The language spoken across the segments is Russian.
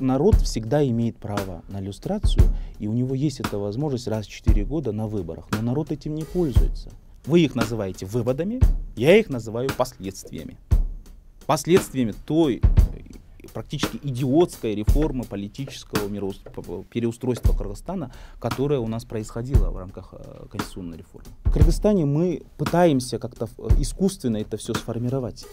народ всегда имеет право на иллюстрацию, и у него есть эта возможность раз в 4 года на выборах, но народ этим не пользуется. Вы их называете выводами, я их называю последствиями. Последствиями той э, практически идиотской реформы политического переустройства Кыргызстана, которая у нас происходила в рамках э, конституционной реформы. В Кыргызстане мы пытаемся как-то э, искусственно это все сформировать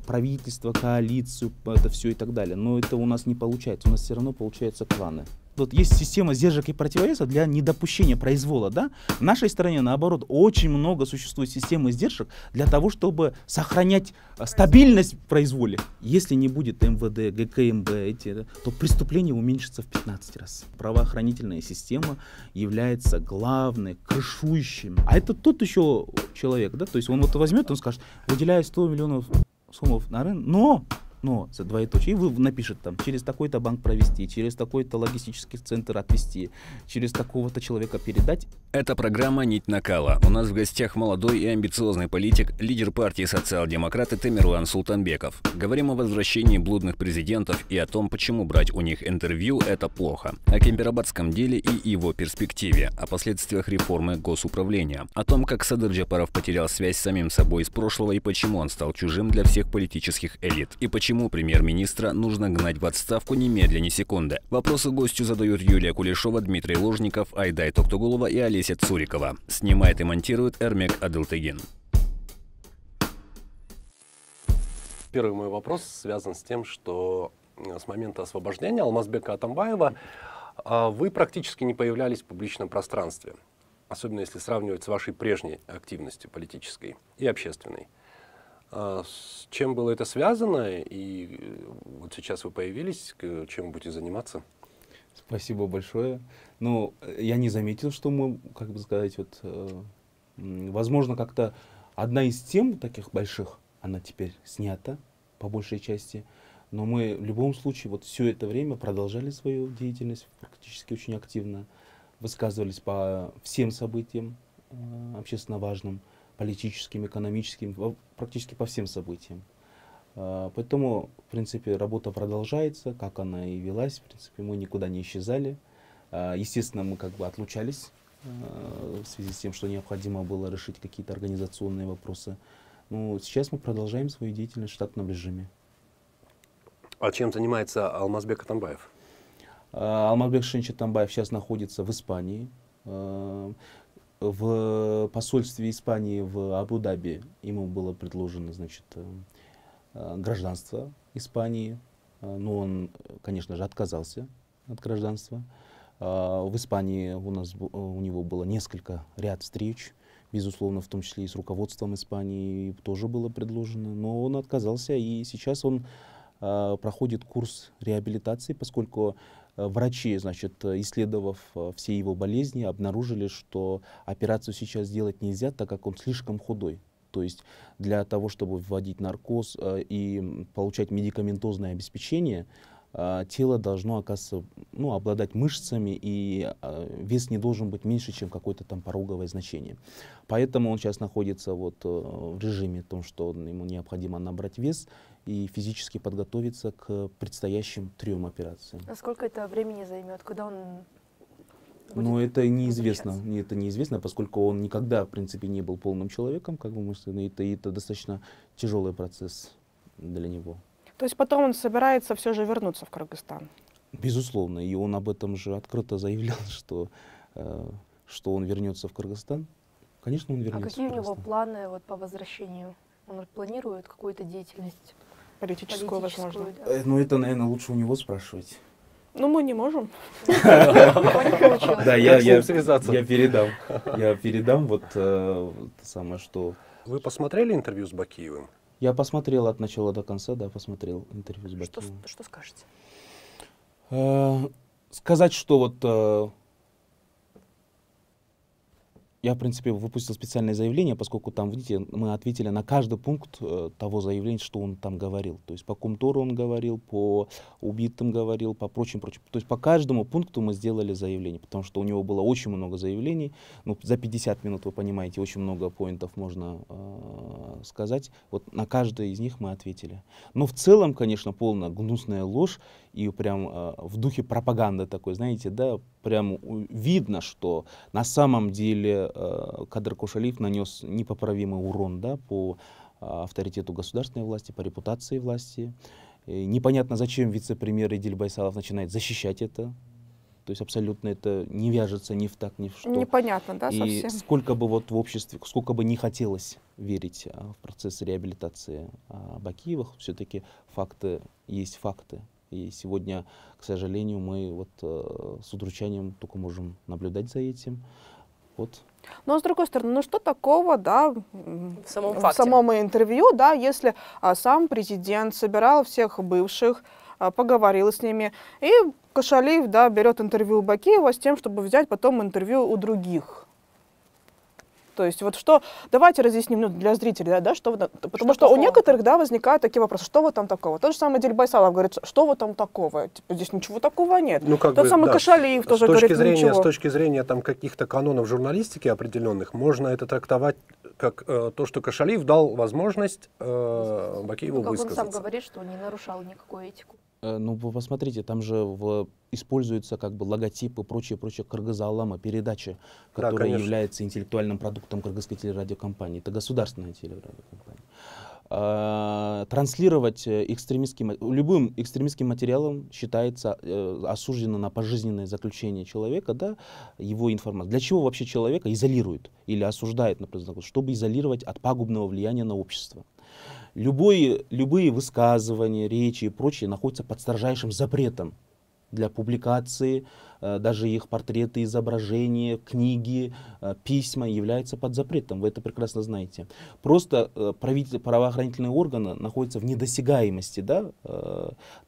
правительство, коалицию, это все и так далее. Но это у нас не получается, у нас все равно получаются кланы. Вот есть система сдержек и противовесов для недопущения произвола, да? В нашей стране, наоборот, очень много существует системы издержек для того, чтобы сохранять э, стабильность в произволе. Если не будет МВД, ГКМБ, эти, э, то преступление уменьшится в 15 раз. Правоохранительная система является главной, крышующим. А это тот еще человек, да? То есть он вот возьмет, он скажет, выделяю 100 миллионов somos 나는 no но ну, за двоеточие, и вы напишет там, через такой-то банк провести, через такой-то логистический центр отвести, через такого-то человека передать. Это программа «Нить накала». У нас в гостях молодой и амбициозный политик, лидер партии социал-демократы Тамерлан Султанбеков. Говорим о возвращении блудных президентов и о том, почему брать у них интервью – это плохо. О кемперабадском деле и его перспективе, о последствиях реформы госуправления, о том, как Садыр Джапаров потерял связь с самим собой из прошлого и почему он стал чужим для всех политических элит, и почему почему премьер-министра нужно гнать в отставку немедленно ни секунды. Вопросы гостю задают Юлия Кулешова, Дмитрий Ложников, Айдай Токтогулова и Олеся Цурикова. Снимает и монтирует Эрмек Адылтыгин. Первый мой вопрос связан с тем, что э, с момента освобождения Алмазбека Атамбаева а, вы практически не появлялись в публичном пространстве, особенно если сравнивать с вашей прежней активностью политической и общественной. А с чем было это связано? И э, вот сейчас вы появились, э, чем будете заниматься? Спасибо большое. Ну, э, я не заметил, что мы, как бы сказать, вот, возможно, как-то одна из тем таких больших, она теперь снята по большей части. Но мы в любом случае вот все это время продолжали свою деятельность практически очень активно, высказывались по всем событиям общественно важным политическим, экономическим, практически по всем событиям. А, поэтому, в принципе, работа продолжается, как она и велась. В принципе, мы никуда не исчезали. А, естественно, мы как бы отлучались а, в связи с тем, что необходимо было решить какие-то организационные вопросы. Но ну, сейчас мы продолжаем свою деятельность в штатном режиме. А чем занимается Алмазбек Атамбаев? Алмазбек Шинчи сейчас находится в Испании в посольстве Испании в Абу-Даби ему было предложено, значит, э, э, гражданство Испании, э, но он, конечно же, отказался от гражданства. В Испании у, нас, у него было несколько ряд встреч, безусловно, в том числе и с руководством Испании тоже было предложено, но он отказался, и сейчас он проходит курс реабилитации, поскольку Э, врачи, значит, э, исследовав э, все его болезни, обнаружили, что операцию сейчас делать нельзя, так как он слишком худой. То есть для того, чтобы вводить наркоз и получать медикаментозное обеспечение, тело должно оказываться, ну, обладать мышцами, и вес не должен быть меньше, чем какое-то там пороговое значение. Поэтому он сейчас находится вот в режиме том, что ему необходимо набрать вес, и физически подготовиться к предстоящим трем операциям. А сколько это времени займет? Куда он будет Но ну, это неизвестно, это неизвестно, поскольку он никогда, в принципе, не был полным человеком, как бы мы сказали, это, это достаточно тяжелый процесс для него. То есть потом он собирается все же вернуться в Кыргызстан? Безусловно, и он об этом же открыто заявлял, что, э, что он вернется в Кыргызстан. Конечно, он вернется. А какие у него планы вот, по возвращению? Он планирует какую-то деятельность? политическую, возможно. Э, ну, это, наверное, лучше у него спрашивать. Ну, мы не можем. Да, я, я, я передам. Я передам вот э, самое, что... Вы посмотрели интервью с Бакиевым? Я посмотрел от начала до конца, да, посмотрел интервью с Бакиевым. что скажете? Э, сказать, что вот я, в принципе, выпустил специальное заявление, поскольку там, видите, мы ответили на каждый пункт э, того заявления, что он там говорил. То есть по Кумтору он говорил, по убитым говорил, по прочим, прочим. То есть по каждому пункту мы сделали заявление, потому что у него было очень много заявлений. Ну, за 50 минут, вы понимаете, очень много поинтов можно э, сказать. Вот на каждое из них мы ответили. Но в целом, конечно, полная гнусная ложь и прям э, в духе пропаганды такой, знаете, да, прям видно, что на самом деле э, Кадр Кушалиев нанес непоправимый урон да, по а, авторитету государственной власти, по репутации власти. И непонятно, зачем вице-премьер Идиль Байсалов начинает защищать это. То есть абсолютно это не вяжется ни в так, ни в что. Непонятно, да, И совсем. сколько бы вот в обществе, сколько бы не хотелось верить а, в процесс реабилитации а, Бакиевых, все-таки факты есть факты. И сегодня, к сожалению, мы вот э, с удручением только можем наблюдать за этим. Вот. Но с другой стороны, ну что такого, да, в самом, в самом интервью, да, если а, сам президент собирал всех бывших, а, поговорил с ними, и Кошалиев, да, берет интервью у Бакиева с тем, чтобы взять потом интервью у других. То есть вот что, давайте разъясним ну, для зрителей, да, да что вы, потому что, что у некоторых, да, возникают такие вопросы, что вот там такого. Тот же самый Дельбайсалов говорит, что вот там такого, типа, здесь ничего такого нет. Ну, как Тот бы, самый да. Кошалиев тоже с точки говорит, зрения, ничего. С точки зрения там каких-то канонов журналистики определенных, можно это трактовать как э, то, что Кошалиев дал возможность э, Бакееву ну, как высказаться. он сам говорит, что он не нарушал никакую этику. Э, ну, вы посмотрите, там же в, используются как бы логотипы, прочее, прочее, Кыргызалама, передачи, да, которая конечно. является интеллектуальным продуктом Кыргызской телерадиокомпании. Это государственная телерадиокомпания. А, транслировать э, экстремистским, любым экстремистским материалом считается э, осуждено на пожизненное заключение человека, да, его информация. Для чего вообще человека изолируют или осуждают, например, чтобы изолировать от пагубного влияния на общество любые, любые высказывания, речи и прочее находятся под строжайшим запретом для публикации, Э, даже их портреты, изображения, книги, э, письма являются под запретом. Вы это прекрасно знаете. Просто э, правитель, правоохранительные органы находятся в недосягаемости. Да?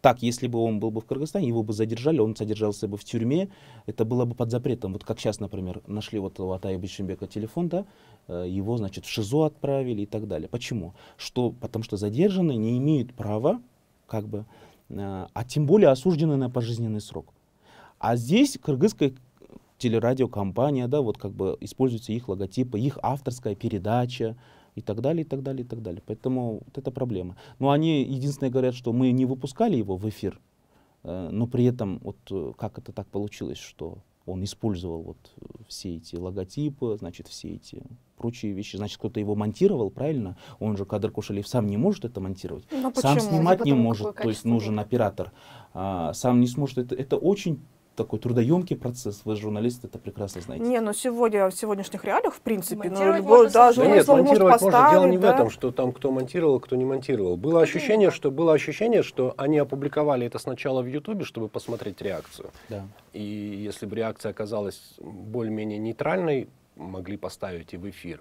Так, если бы он был бы в Кыргызстане, его бы задержали, он содержался бы в тюрьме, это было бы под запретом. Вот как сейчас, например, нашли вот у Атая Бишимбека телефон, да, его, значит, в ШИЗО отправили и так далее. Почему? Что, потому что задержанные не имеют права, как бы, а тем более осужденные на пожизненный срок. А здесь кыргызская телерадиокомпания, да, вот как бы используются их логотипы, их авторская передача и так далее, и так далее, и так далее. Поэтому вот это проблема. Но они единственное говорят, что мы не выпускали его в эфир, э, но при этом вот э, как это так получилось, что он использовал вот э, все эти логотипы, значит, все эти прочие вещи. Значит, кто-то его монтировал, правильно? Он же Кадр Кушалиев сам не может это монтировать, Но ну сам снимать не может, то есть нужен оператор. А, сам не сможет. Это, это очень такой трудоемкий процесс. Вы журналисты это прекрасно знаете. Не, но ну сегодня в сегодняшних реалиях, в принципе, ну, любой, даже да нет, монтировать можно. Дело не да? в этом, что там кто монтировал, кто не монтировал. Было ощущение, что было ощущение, что они опубликовали это сначала в Ютубе, чтобы посмотреть реакцию. Да. И если бы реакция оказалась более-менее нейтральной, могли поставить и в эфир.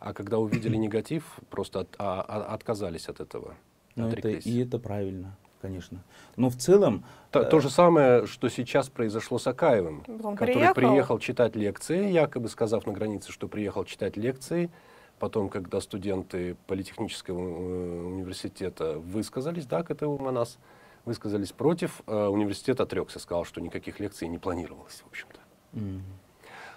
А когда увидели негатив, просто от, а, а, отказались от этого. Ну, это, и это правильно конечно. Но в целом... То, э, то же самое, что сейчас произошло с Акаевым, Он который приехал. приехал читать лекции, якобы сказав на границе, что приехал читать лекции. Потом, когда студенты Политехнического э, университета высказались, да, к этому Манас, высказались против, э, университет отрекся, сказал, что никаких лекций не планировалось, в общем-то. Mm-hmm.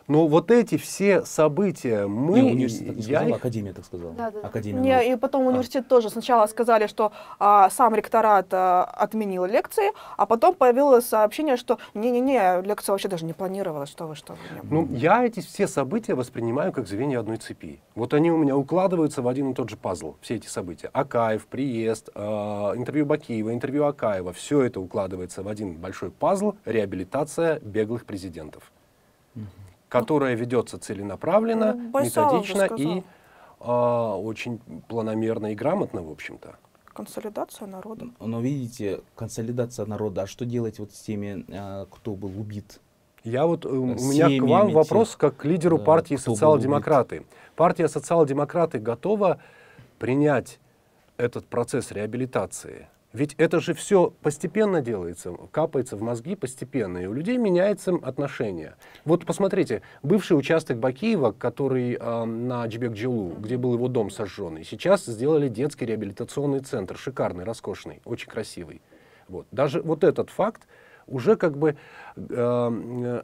Но вот эти все события мы... Не, университет так не сказал, я... академия так сказала. Да, да, академия не, и потом а. университет а. тоже сначала сказали, что а, сам ректорат а, отменил лекции, а потом появилось сообщение, что не-не-не, лекция вообще даже не планировалась, что вы, что вы. Ну, я эти все события воспринимаю как звенья одной цепи. Вот они у меня укладываются в один и тот же пазл, все эти события. Акаев, приезд, э, интервью Бакиева, интервью Акаева, все это укладывается в один большой пазл, реабилитация беглых президентов. Mm-hmm которая ведется целенаправленно, ну, Байсалов методично и э, очень планомерно и грамотно, в общем-то. Консолидация народа. Но видите, консолидация народа. А что делать вот с теми, а, кто был убит? Я вот, э, у меня к вам вопрос как к лидеру э, партии социал-демократы. Партия социал-демократы готова принять этот процесс реабилитации? Ведь это же все постепенно делается, капается в мозги постепенно, и у людей меняется отношение. Вот посмотрите, бывший участок Бакиева, который э, на джебек где был его дом сожженный, сейчас сделали детский реабилитационный центр, шикарный, роскошный, очень красивый. Вот. Даже вот этот факт уже как бы а,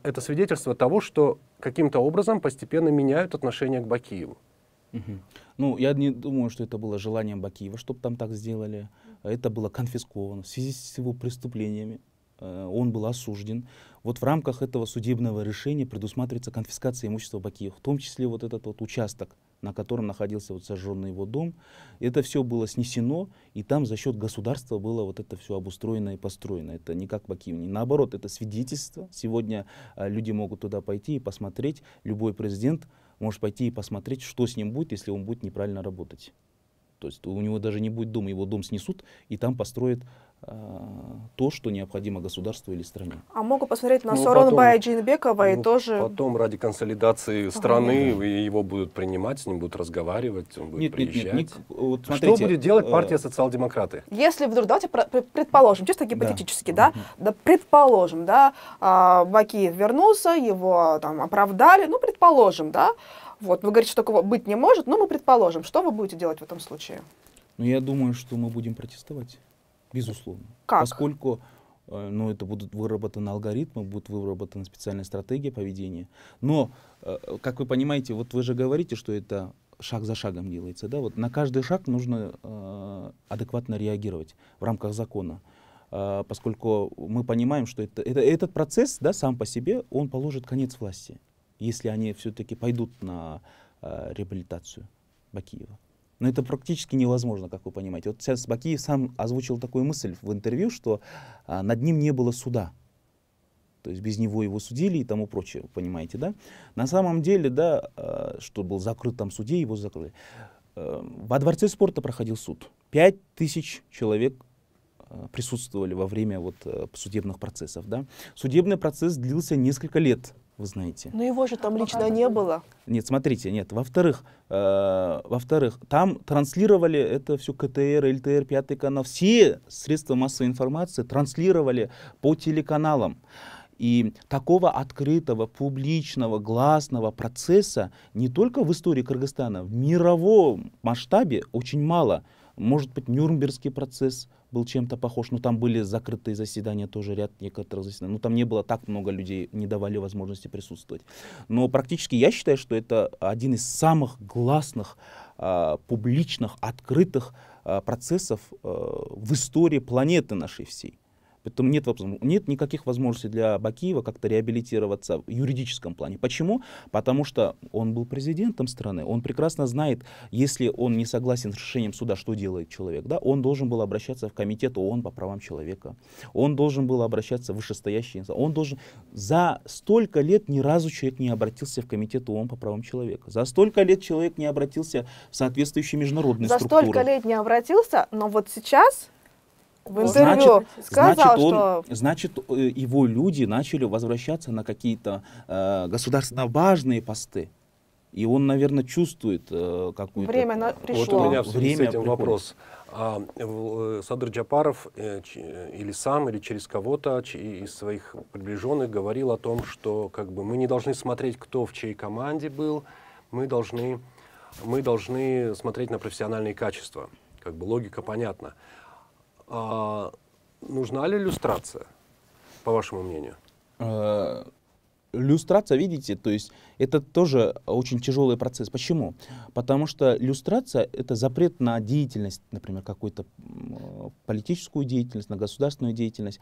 э, это свидетельство того, что каким-то образом постепенно меняют отношение к Бакиеву. Угу. Ну, я не думаю, что это было желанием Бакиева, чтобы там так сделали это было конфисковано в связи с его преступлениями, э, он был осужден. Вот в рамках этого судебного решения предусматривается конфискация имущества Бакиева, в том числе вот этот вот участок, на котором находился вот сожженный его дом. Это все было снесено, и там за счет государства было вот это все обустроено и построено. Это не как Бакиев. Наоборот, это свидетельство. Сегодня э, люди могут туда пойти и посмотреть. Любой президент может пойти и посмотреть, что с ним будет, если он будет неправильно работать. То есть у него даже не будет дома, его дом снесут, и там построят а, то, что необходимо государству или стране. А могу посмотреть на ну, Соронбая Джинбекова ну, и тоже... Потом ради консолидации страны ага. его будут принимать, с ним будут разговаривать, он будет нет, приезжать. Нет, нет, нет. Вот смотрите, что будет делать э, партия социал-демократы? Если вдруг, давайте предположим, чисто гипотетически, да, да, да предположим, да, а, Бакиев вернулся, его там оправдали, ну, предположим, да, вот, вы говорите, что такого быть не может, но мы предположим, что вы будете делать в этом случае? Ну, я думаю, что мы будем протестовать, безусловно. Как? Поскольку э, ну, это будут выработаны алгоритмы, будут выработана специальная стратегия поведения. Но, э, как вы понимаете, вот вы же говорите, что это шаг за шагом делается, да, вот на каждый шаг нужно э, адекватно реагировать в рамках закона, э, поскольку мы понимаем, что это, это, этот процесс, да, сам по себе, он положит конец власти если они все-таки пойдут на э, реабилитацию Бакиева. Но это практически невозможно, как вы понимаете. Вот сейчас Бакиев сам озвучил такую мысль в интервью, что э, над ним не было суда. То есть без него его судили и тому прочее, понимаете, да? На самом деле, да, э, что был закрыт там судей, его закрыли. Э, во дворце спорта проходил суд. Пять тысяч человек э, присутствовали во время вот э, судебных процессов. Да. Судебный процесс длился несколько лет вы знаете. Но его же там лично не было. Нет, смотрите, нет. Во-вторых, э, во-вторых, там транслировали это все КТР, ЛТР, Пятый канал. Все средства массовой информации транслировали по телеканалам. И такого открытого, публичного, гласного процесса не только в истории Кыргызстана, в мировом масштабе очень мало. Может быть, Нюрнбергский процесс, был чем-то похож, но там были закрытые заседания, тоже ряд некоторых заседаний. Но ну, там не было так много людей, не давали возможности присутствовать. Но практически я считаю, что это один из самых гласных, э, публичных, открытых э, процессов э, в истории планеты нашей всей. Поэтому нет, нет никаких возможностей для Бакиева как-то реабилитироваться в юридическом плане. Почему? Потому что он был президентом страны, он прекрасно знает, если он не согласен с решением суда, что делает человек, да, он должен был обращаться в комитет ООН по правам человека, он должен был обращаться в вышестоящие, он должен... За столько лет ни разу человек не обратился в комитет ООН по правам человека. За столько лет человек не обратился в соответствующие международные За структуры. За столько лет не обратился, но вот сейчас в интервью значит, сказал, значит, он, что... Значит, э, его люди начали возвращаться на какие-то э, государственно важные посты. И он, наверное, чувствует э, какую-то... Время на... пришло. Вот у меня в связи Время с этим приходит. вопрос. А, э, э, Садр Джапаров или сам, или через кого-то из своих приближенных говорил о том, что как бы, мы не должны смотреть, кто в чьей команде был, мы должны, мы должны смотреть на профессиональные качества. Как бы логика понятна. А нужна ли иллюстрация, по вашему мнению? Э, люстрация, видите, то есть это тоже очень тяжелый процесс. Почему? Потому что люстрация — это запрет на деятельность, например, какую-то политическую деятельность, на государственную деятельность.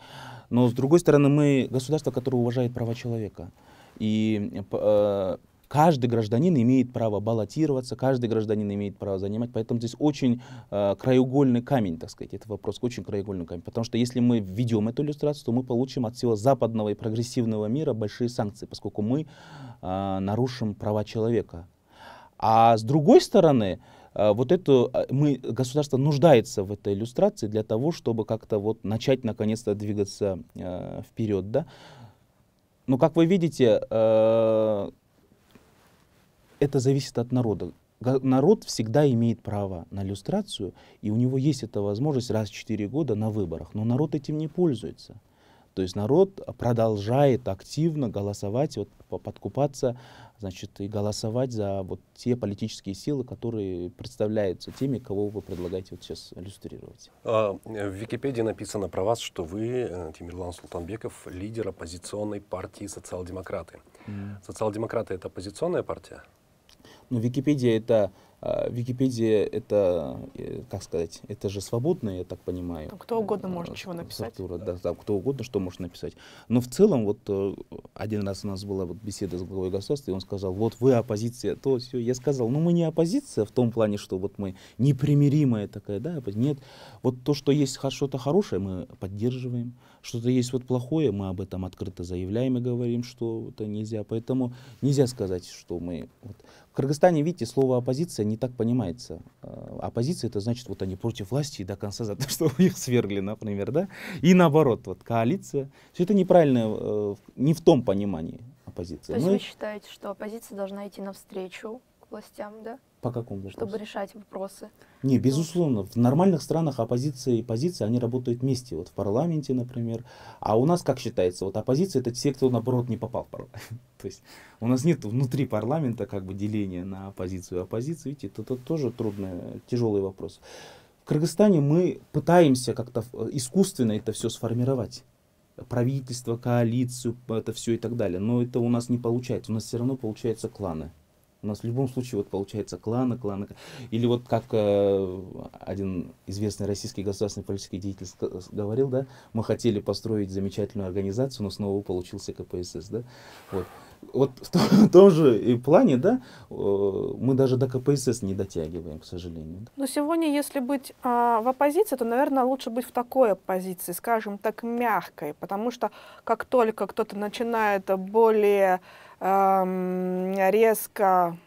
Но, с другой стороны, мы государство, которое уважает права человека. И э, Каждый гражданин имеет право баллотироваться, каждый гражданин имеет право занимать. Поэтому здесь очень э, краеугольный камень, так сказать, это вопрос очень краеугольный камень. Потому что если мы введем эту иллюстрацию, то мы получим от всего западного и прогрессивного мира большие санкции, поскольку мы э, нарушим права человека. А с другой стороны, э, вот это э, мы государство нуждается в этой иллюстрации для того, чтобы как-то вот начать наконец-то двигаться э, вперед, да. Но ну, как вы видите, э, это зависит от народа. Народ всегда имеет право на люстрацию, и у него есть эта возможность раз в 4 года на выборах. Но народ этим не пользуется. То есть народ продолжает активно голосовать, вот, подкупаться, значит, и голосовать за вот те политические силы, которые представляются теми, кого вы предлагаете вот сейчас иллюстрировать. А, в Википедии написано про вас, что вы, э, Тимирлан Султанбеков, лидер оппозиционной партии «Социал-демократы». Mm. «Социал-демократы» — это оппозиционная партия? Ну, Википедия это а, Википедия это, э, как сказать, это же свободная, я так понимаю. Там кто угодно э, может чего написать. Структура, да, там кто угодно что может написать. Но в целом, вот э, один раз у нас была вот беседа с главой государства, и он сказал, вот вы оппозиция, то все. Я сказал, ну мы не оппозиция в том плане, что вот мы непримиримая такая, да, нет. Вот то, что есть что-то хорошее, мы поддерживаем. Что-то есть вот плохое, мы об этом открыто заявляем и говорим, что это нельзя. Поэтому нельзя сказать, что мы... Вот, в Кыргызстане, видите, слово оппозиция не так понимается. Э, оппозиция это значит, вот они против власти и до конца за то, что их свергли, например, да? И наоборот, вот коалиция. Все это неправильно, э, не в том понимании оппозиции. То есть Мы... Ну вы считаете, что оппозиция должна идти навстречу к властям, да? По какому вопросу? Чтобы решать вопросы. Не, безусловно. В нормальных странах оппозиция и позиция, они работают вместе. Вот в парламенте, например. А у нас как считается? Вот оппозиция это те, кто, наоборот, не попал в парламент. То есть у нас нет внутри парламента как бы деления на оппозицию и оппозицию. Видите, это, это тоже трудный, тяжелый вопрос. В Кыргызстане мы пытаемся как-то э, искусственно это все сформировать правительство, коалицию, это все и так далее. Но это у нас не получается. У нас все равно получаются кланы. У нас в любом случае вот получается клана, клана. Или вот как э, один известный российский государственный политический деятель э, говорил, да, мы хотели построить замечательную организацию, но снова получился КПСС, да. Вот, вот в, том, в том же и плане, да, э, мы даже до КПСС не дотягиваем, к сожалению. Но сегодня, если быть э, в оппозиции, то, наверное, лучше быть в такой оппозиции, скажем так, мягкой, потому что как только кто-то начинает более резко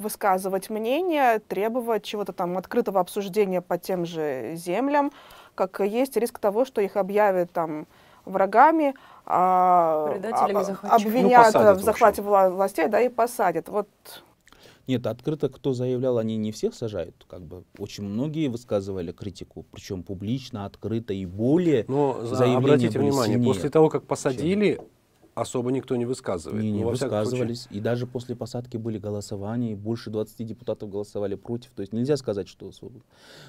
высказывать мнение, требовать чего-то там открытого обсуждения по тем же землям, как есть риск того, что их объявят там врагами, а, а обвинят ну, посадят, в захвате в властей, да, и посадят. Вот. Нет, открыто, кто заявлял, они не всех сажают. Как бы очень многие высказывали критику, причем публично, открыто и более. Но обратите были внимание, сильнее, после того, как посадили, чем особо никто не высказывает. Не, ну, не высказывались. Случае... И даже после посадки были голосования, и больше 20 депутатов голосовали против. То есть нельзя сказать, что особо.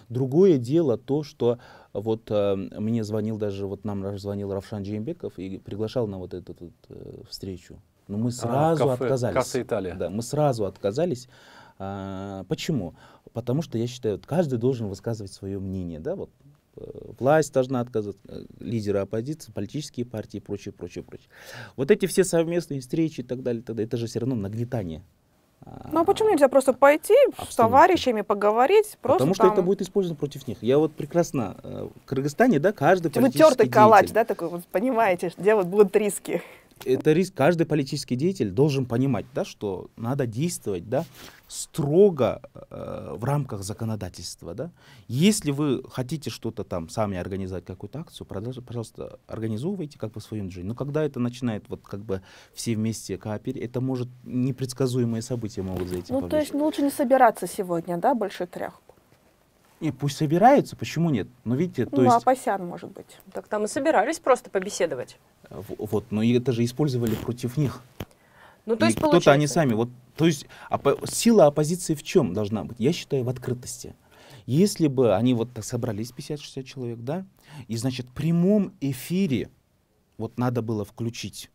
Другое дело то, что э, вот э, мне звонил даже, вот нам звонил Равшан Джеймбеков и приглашал на вот эту вот, э, встречу. Но мы а, сразу а, кафе, отказались. Касса Италия. Да, мы сразу отказались. А, почему? Потому что я считаю, вот каждый должен высказывать свое мнение, да, вот власть должна отказаться, э, лидеры оппозиции, политические партии и прочее, прочее, прочее. Вот эти все совместные встречи и так далее, тогда это же все равно нагнетание ну а почему нельзя просто а, пойти Абсолютно. с товарищами поговорить? Просто Потому что там... это будет использовано против них. Я вот прекрасно э, в Кыргызстане, да, каждый политический Вы тертый калач, да, такой, вот понимаете, где вот будут риски это риск. Каждый политический деятель должен понимать, да, что надо действовать да, строго э, в рамках законодательства. Да. Если вы хотите что-то там сами организовать, какую-то акцию, пожалуйста, организовывайте как бы своем движением. Но когда это начинает вот как бы все вместе кооперировать, это может непредсказуемые события могут зайти. Ну, повыше. то есть лучше не собираться сегодня, да, больше трех? Не, пусть собираются, почему нет? Но ну, видите, то ну, есть... Ну, а может быть. Так там и собирались просто побеседовать. Э, вот, но это же использовали против них. Ну, то есть, получается... кто-то они сами. Вот, то есть, опо... сила оппозиции в чем должна быть? Я считаю, в открытости. Если бы они вот так собрались, 50-60 человек, да, и, значит, в прямом эфире вот надо было включить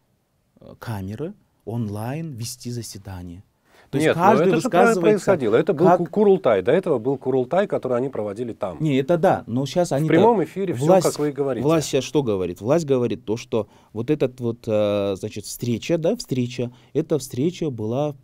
э, камеры, онлайн вести заседание. То Нет, есть каждый это высказывается... же происходило. Это был как... Курултай. До этого был Курултай, который они проводили там. Не, это да. Но сейчас они... В прямом эфире власть, все, как вы и говорите. Власть сейчас что говорит? Власть говорит то, что вот этот вот, э, значит, встреча, да, встреча, эта встреча была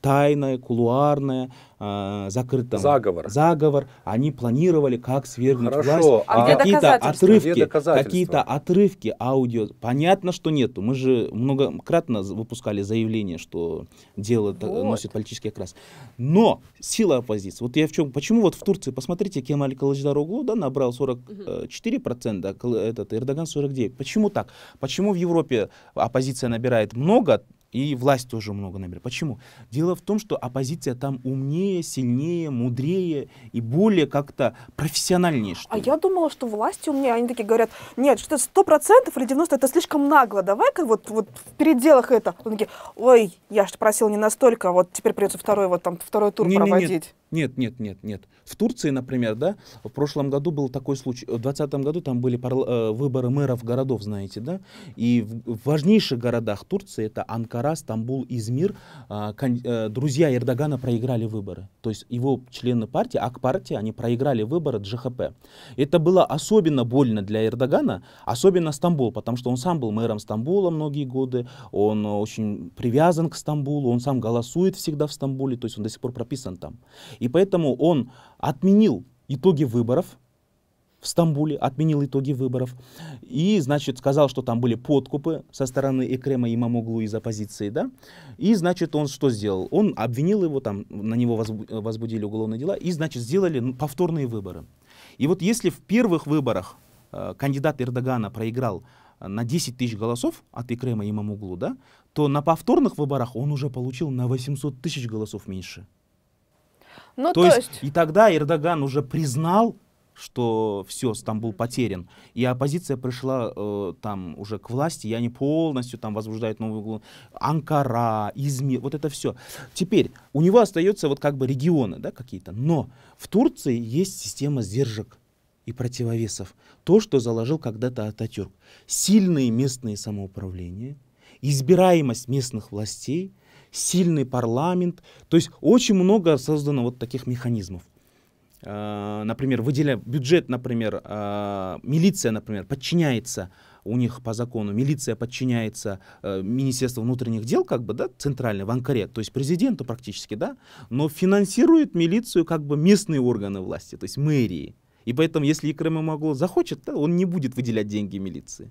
тайная, кулуарная, э, закрытая. Заговор. Заговор. Они планировали, как свергнуть Хорошо. власть. А какие-то отрывки, какие-то отрывки аудио. Понятно, что нету. Мы же многократно выпускали заявление, что дело вот. носит политический окрас. Но сила оппозиции, вот я в чем, почему вот в Турции, посмотрите, Кемаль Калачдароглу, да, набрал 44%, э, а этот, Эрдоган 49%. Почему так? Почему в Европе оппозиция набирает много, и власть тоже много набирает. Почему? Дело в том, что оппозиция там умнее, сильнее, мудрее и более как-то профессиональнее. Что а я думала, что власть умнее. Они такие говорят, нет, что сто процентов или 90 это слишком нагло. Давай-ка вот, вот в переделах это. Он такие, ой, я же просил не настолько, вот теперь придется второй, вот там, второй тур не, проводить. Не, нет. Нет, нет, нет, нет. В Турции, например, да, в прошлом году был такой случай. В 2020 году там были э, выборы мэров городов, знаете, да. И в важнейших городах Турции, это Анкара, Анкара, Стамбул, Измир, а, э, друзья Эрдогана проиграли выборы. То есть его члены партии, АК-партии, они проиграли выборы ДЖХП. Это было особенно больно для Эрдогана, особенно Стамбул, потому что он сам был мэром Стамбула многие годы, он очень привязан к Стамбулу, он сам голосует всегда в Стамбуле, то есть он до сих пор прописан там. И поэтому он отменил итоги выборов в Стамбуле, отменил итоги выборов. И, значит, сказал, что там были подкупы со стороны Экрема Имамоглу из оппозиции, да. И, значит, он что сделал? Он обвинил его, там на него возбудили уголовные дела, и, значит, сделали ну, повторные выборы. И вот если в первых выборах э, кандидат Эрдогана проиграл э, на 10 тысяч голосов от Икрема и Мамуглу, да, то на повторных выборах он уже получил на 800 тысяч голосов меньше. Ну, то, то есть... есть и тогда Эрдоган уже признал что все, Стамбул потерян. И оппозиция пришла э, там уже к власти, и они полностью там возбуждают новую углу. Анкара, Измир, вот это все. Теперь у него остается вот как бы регионы, да, какие-то. Но в Турции есть система сдержек и противовесов. То, что заложил когда-то Ататюрк. Сильные местные самоуправления, избираемость местных властей, сильный парламент. То есть очень много создано вот таких механизмов. Э, например, выделяя бюджет, например, э, милиция, например, подчиняется у них по закону, милиция подчиняется э, Министерству внутренних дел, как бы, да, центральной, в Анкаре, то есть президенту практически, да, но финансирует милицию как бы местные органы власти, то есть мэрии. И поэтому, если Икрем Имагло захочет, да, он не будет выделять деньги милиции.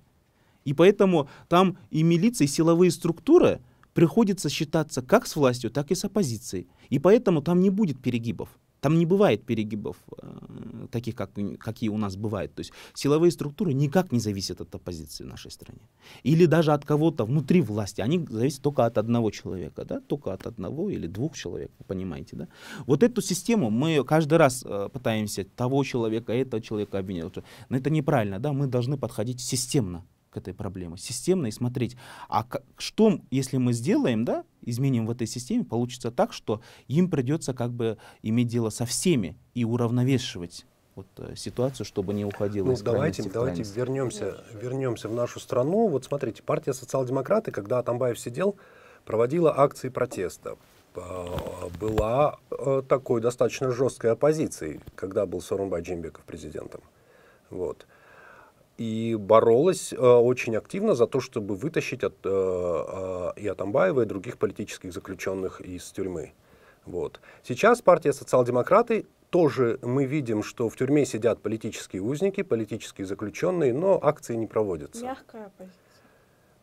И поэтому там и милиция, и силовые структуры приходится считаться как с властью, так и с оппозицией. И поэтому там не будет перегибов. Там не бывает перегибов, э, таких, как, какие у нас бывают. То есть силовые структуры никак не зависят от оппозиции в нашей стране. Или даже от кого-то внутри власти. Они зависят только от одного человека, да? только от одного или двух человек, вы понимаете. Да? Вот эту систему мы каждый раз э, пытаемся того человека, этого человека обвинять. Но ну, это неправильно, да? мы должны подходить системно к этой проблеме, системно и смотреть, а как, что, если мы сделаем, да, изменим в этой системе, получится так, что им придется как бы иметь дело со всеми и уравновешивать вот э, ситуацию, чтобы не уходило ну, из давайте, в давайте вернемся, вернемся в нашу страну. Вот смотрите, партия социал-демократы, когда Атамбаев сидел, проводила акции протеста. Э, была э, такой достаточно жесткой оппозицией, когда был Сорумбай Джимбеков президентом. Вот и боролась э, очень активно за то, чтобы вытащить от, э, э, и Атамбаева, и других политических заключенных из тюрьмы. Вот. Сейчас партия «Социал-демократы» тоже мы видим, что в тюрьме сидят политические узники, политические заключенные, но акции не проводятся. Мягкая позиция.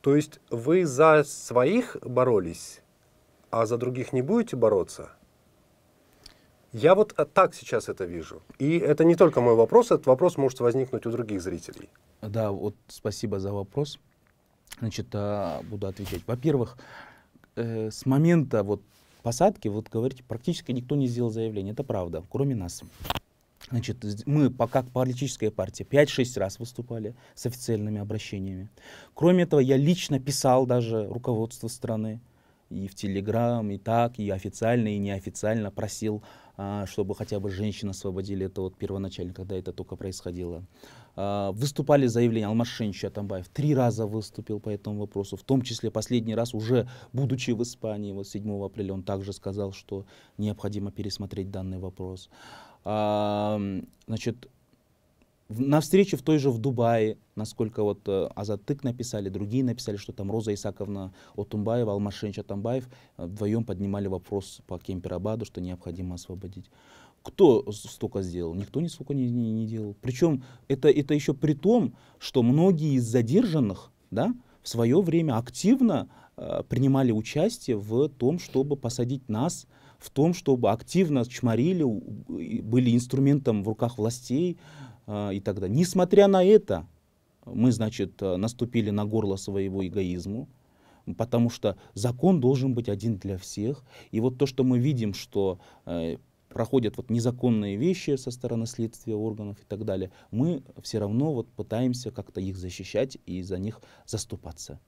То есть вы за своих боролись, а за других не будете бороться? Я вот а, так сейчас это вижу. И это не только мой вопрос, этот вопрос может возникнуть у других зрителей. Да, вот спасибо за вопрос. Значит, а, буду отвечать. Во-первых, э, с момента вот посадки, вот говорите, практически никто не сделал заявление. Это правда, кроме нас. Значит, мы по, как политическая партия 5-6 раз выступали с официальными обращениями. Кроме этого, я лично писал даже руководство страны и в Телеграм, и так, и официально, и неофициально просил а, чтобы хотя бы женщин освободили, это вот первоначально, когда это только происходило. А, выступали заявления, Алмаз Шенч Атамбаев три раза выступил по этому вопросу, в том числе последний раз уже будучи в Испании, вот 7 апреля он также сказал, что необходимо пересмотреть данный вопрос. А, значит, на встрече в той же в Дубае, насколько вот э, Азатык написали, другие написали, что там Роза Исаковна Отумбаева, Алмашенч Атамбаев э, вдвоем поднимали вопрос по Кемперабаду, что необходимо освободить. Кто столько сделал? Никто нисколько не, не, не делал. Причем это, это еще при том, что многие из задержанных да, в свое время активно э, принимали участие в том, чтобы посадить нас, в том, чтобы активно чморили, были инструментом в руках властей, а, и так далее. Несмотря на это, мы, значит, а, наступили на горло своего эгоизму, потому что закон должен быть один для всех. И вот то, что мы видим, что э, проходят вот незаконные вещи со стороны следствия органов и так далее, мы все равно вот пытаемся как-то их защищать и за них заступаться.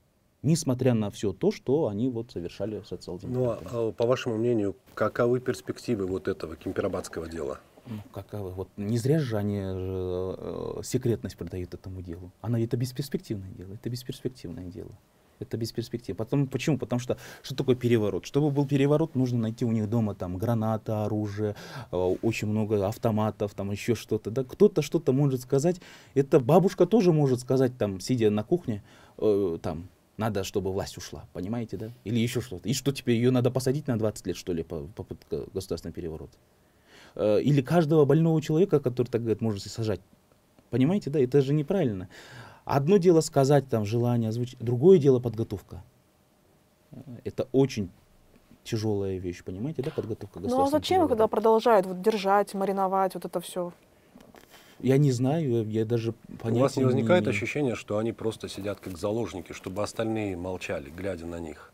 Несмотря на все то, что они вот совершали социал-демократы. Ну, а, а, по вашему мнению, каковы перспективы вот этого кемперабадского дела? Ну, каковы? Вот не зря же они э, э секретность продают этому делу. Она это бесперспективное дело, это бесперспективное дело. Это бесперспективно. Потом, почему? Потому что что такое переворот? Чтобы был переворот, нужно найти у них дома там граната, оружие, э, очень много автоматов, там еще что-то. Да? Кто-то что-то может сказать. Это бабушка тоже может сказать, там, сидя на кухне, э, там, надо, чтобы власть ушла, понимаете, да? Или еще что-то. И что теперь, ее надо посадить на 20 лет, что ли, Попытка по, по государственный переворот? Э, или каждого больного человека, который так говорит, можете сажать. Понимаете, да, это же неправильно. Одно дело сказать, там, желание озвучить, другое дело подготовка. Это очень тяжелая вещь, понимаете, да, подготовка Ну а зачем, когда продолжают вот держать, мариновать, вот это все? Я не знаю, я даже понятия У вас не возникает не... ощущение, что они просто сидят как заложники, чтобы остальные молчали, глядя на них?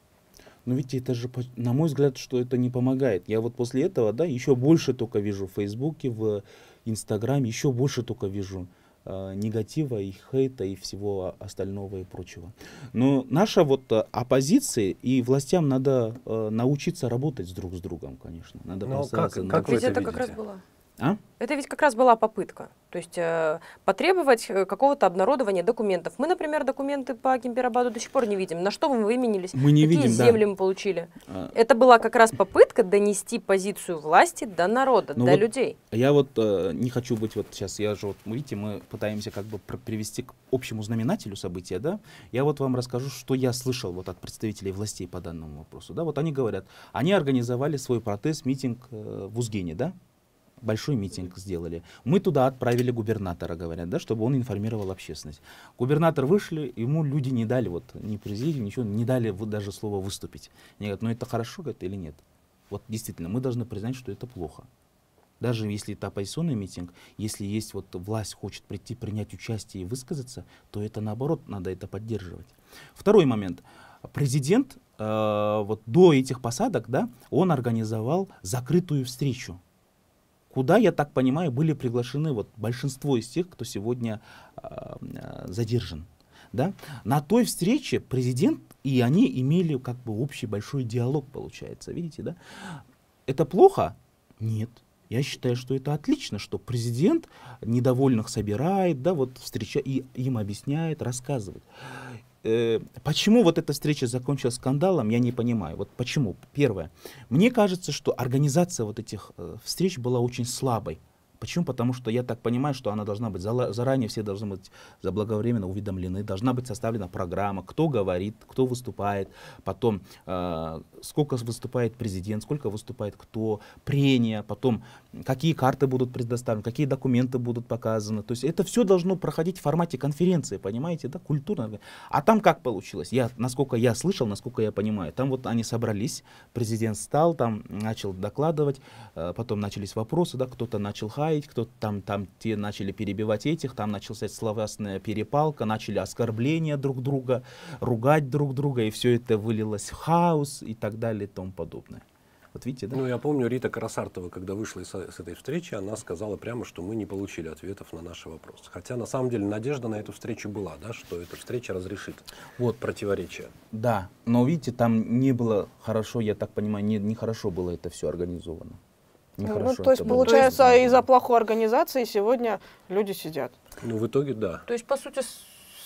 но ну, видите, это же, на мой взгляд, что это не помогает. Я вот после этого, да, еще больше только вижу в Фейсбуке, в Инстаграме, еще больше только вижу э, негатива и хейта и всего остального и прочего. Но наша вот э, оппозиция и властям надо э, научиться работать друг с другом, конечно. Надо Но ну, как, как, как вы это, это как раз было? А? Это ведь как раз была попытка. То есть э, потребовать э, какого-то обнародования документов. Мы, например, документы по Кемперабаду до сих пор не видим. На что вы выменились? Мы не Какие видим, земли да. мы получили? А... Это была как раз попытка донести позицию власти до народа, Но ну до вот людей. Я вот э, не хочу быть вот сейчас, я же вот, видите, мы пытаемся как бы привести к общему знаменателю события, да? Я вот вам расскажу, что я слышал вот от представителей властей по данному вопросу, да? Вот они говорят, они организовали свой протест, митинг э, в Узгене, да? большой митинг сделали. Мы туда отправили губернатора, говорят, да, чтобы он информировал общественность. Губернатор вышли, ему люди не дали, вот, не президент, ничего, не дали вот даже слово выступить. Они говорят, ну это хорошо, говорят, или нет? Вот действительно, мы должны признать, что это плохо. Даже если это оппозиционный митинг, если есть вот власть хочет прийти, принять участие и высказаться, то это наоборот, надо это поддерживать. Второй момент. Президент э, вот до этих посадок, да, он организовал закрытую встречу куда, я так понимаю, были приглашены вот большинство из тех, кто сегодня э, задержан. Да? На той встрече президент и они имели как бы общий большой диалог, получается, видите, да? Это плохо? Нет. Я считаю, что это отлично, что президент недовольных собирает, да, вот встреча и им объясняет, рассказывает э, почему вот эта встреча закончилась скандалом, я не понимаю. Вот почему? Первое. Мне кажется, что организация вот этих э, встреч была очень слабой. Почему? Потому что я так понимаю, что она должна быть заранее, все должны быть заблаговременно уведомлены, должна быть составлена программа, кто говорит, кто выступает, потом э, сколько выступает президент, сколько выступает кто, прения, потом какие карты будут предоставлены, какие документы будут показаны. То есть это все должно проходить в формате конференции, понимаете, да, культурно. А там как получилось? Я, насколько я слышал, насколько я понимаю, там вот они собрались, президент стал, там начал докладывать, э, потом начались вопросы, да, кто-то начал хай лаять, кто-то там, там те начали перебивать этих, там начался словесная перепалка, начали оскорбления друг друга, ругать друг друга, и все это вылилось в хаос и так далее и тому подобное. Вот видите, да? Ну, я помню, Рита Красартова, когда вышла из, с этой встречи, она сказала прямо, что мы не получили ответов на наши вопросы. Хотя, на самом деле, надежда на эту встречу была, да, что эта встреча разрешит вот. противоречия. Да, но, видите, там не было хорошо, я так понимаю, не, не хорошо было это все организовано. Нехорошо. Ну, то есть, получается, из-за плохой организации сегодня люди сидят. Ну, в итоге, да. То есть, по сути,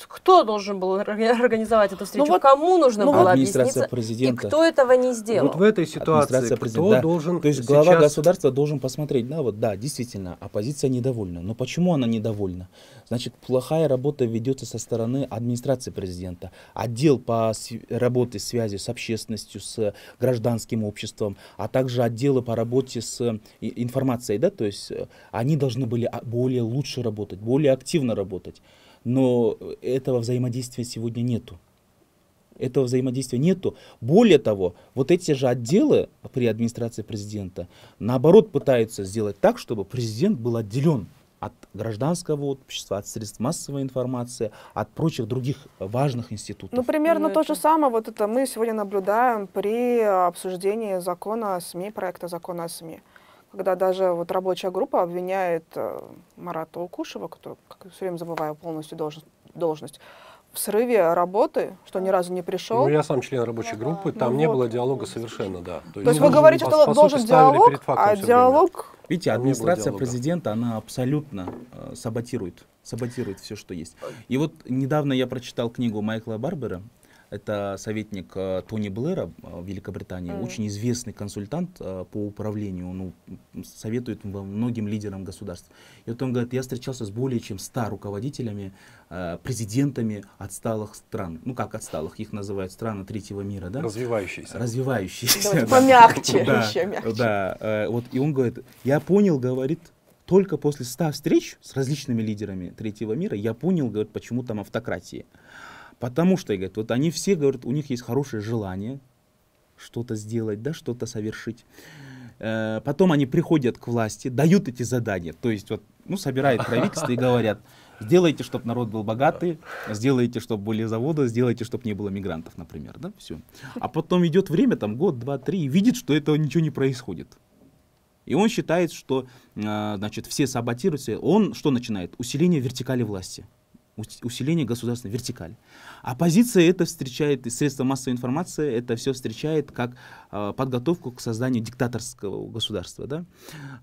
кто должен был организовать эту встречу? Ну, вот, Кому нужно ну, было администрация объясниться? Президента. И кто этого не сделал? Вот в этой ситуации кто да. должен То есть сейчас... глава государства должен посмотреть, да, вот да, действительно, оппозиция недовольна. Но почему она недовольна? Значит, плохая работа ведется со стороны администрации президента. Отдел по работе связи с общественностью, с гражданским обществом, а также отделы по работе с э, информацией, да, то есть э, они должны были а, более лучше работать, более активно работать но этого взаимодействия сегодня нету. Этого взаимодействия нету. Более того, вот эти же отделы при администрации президента, наоборот, пытаются сделать так, чтобы президент был отделен от гражданского общества, от средств массовой информации, от прочих других важных институтов. Ну, примерно ну, то же самое вот это мы сегодня наблюдаем при а, обсуждении закона о СМИ, проекта закона о СМИ когда даже вот рабочая группа обвиняет э, Марата Укушева, который, как все время забываю полностью должность, должность в срыве работы, что ни разу не пришел. Ну, я сам член рабочей группы, там ну, не вот. было диалога совершенно, да. То, То есть вы говорите, что по, должен диалог, а диалог... Видите, администрация президента, она абсолютно э, саботирует, саботирует все, что есть. И вот недавно я прочитал книгу Майкла Барбера это советник э, Тони Блэра э, в Великобритании, mm. очень известный консультант э, по управлению, ну, советует многим лидерам государств. И вот он говорит, я встречался с более чем 100 руководителями, президентами отсталых стран. Ну как отсталых, их называют страны третьего мира, да? Развивающиеся. Развивающиеся. Помягче, еще мягче. Да, вот и он говорит, я понял, говорит, только после 100 встреч с различными лидерами третьего мира я понял, говорит, почему там автократии. Потому что, говорит, вот они все, говорят, у них есть хорошее желание что-то сделать, да, что-то совершить. Э, потом они приходят к власти, дают эти задания, то есть вот, ну, собирают правительство и говорят, сделайте, чтобы народ был богатый, сделайте, чтобы были заводы, сделайте, чтобы не было мигрантов, например, да, все. А потом идет время, там, год, два, три, и видит, что этого ничего не происходит. И он считает, что, э, значит, все саботируются. Он что начинает? Усиление вертикали власти усиление государственной вертикали. Оппозиция это встречает, и средства массовой информации это все встречает как э, подготовку к созданию диктаторского государства. Да?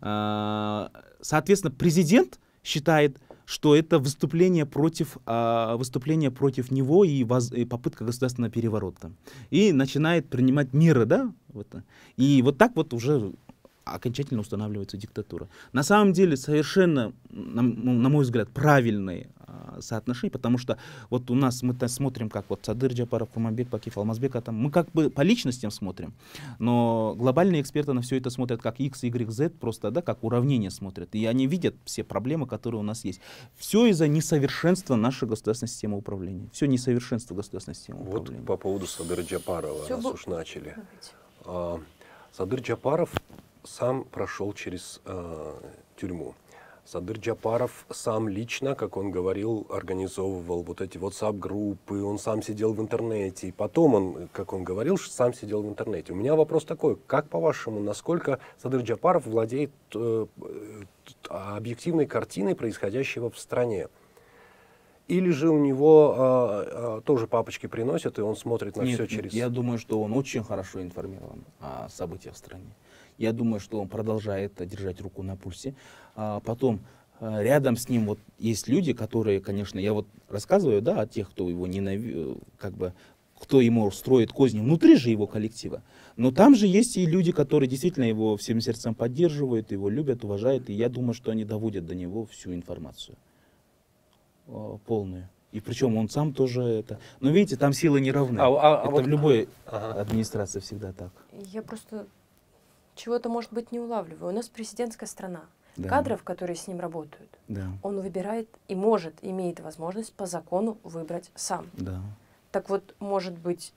Э, соответственно, президент считает, что это выступление против, э, выступление против него и, воз, и попытка государственного переворота. И начинает принимать меры, да? Вот. И вот так вот уже окончательно устанавливается диктатура. На самом деле совершенно, на, мой взгляд, правильные а, соотношения, потому что вот у нас мы смотрим, как вот Садыр Джапаров, Курманбек, Пакиф, Алмазбек, а там, мы как бы по личностям смотрим, но глобальные эксперты на все это смотрят как X, Y, Z, просто, да, как уравнение смотрят, и они видят все проблемы, которые у нас есть. Все из-за несовершенства нашей государственной системы управления. Все несовершенство государственной системы вот управления. Вот по поводу Садыр Джапарова, все раз уж начали. Давайте. А, Садыр Джапаров сам прошел через э, тюрьму. Садыр Джапаров сам лично, как он говорил, организовывал вот эти WhatsApp-группы, он сам сидел в интернете, и потом он, как он говорил, сам сидел в интернете. У меня вопрос такой, как по-вашему, насколько Садыр Джапаров владеет э, э объективной картиной происходящего в стране? Или же у него а, а, тоже папочки приносят, и он смотрит на Нет, все через... Я думаю, что он очень хорошо информирован о событиях в стране. Я думаю, что он продолжает э, держать руку на пульсе. А, потом э, рядом с ним вот есть люди, которые, конечно, я вот рассказываю, да, о тех, кто его ненавидит, э, как бы кто ему строит козни внутри же его коллектива. Но там же есть и люди, которые действительно его всем сердцем поддерживают, его любят, уважают. И я думаю, что они доводят до него всю информацию полную. И причем он сам тоже это. Но видите, там силы не равны. А, а, а, это вот... в любой ага. администрации всегда так. Я просто чего-то, может быть, не улавливаю. У нас президентская страна. Да. Кадров, которые с ним работают, да. он выбирает и может, имеет возможность по закону выбрать сам. Да. Так вот, может быть,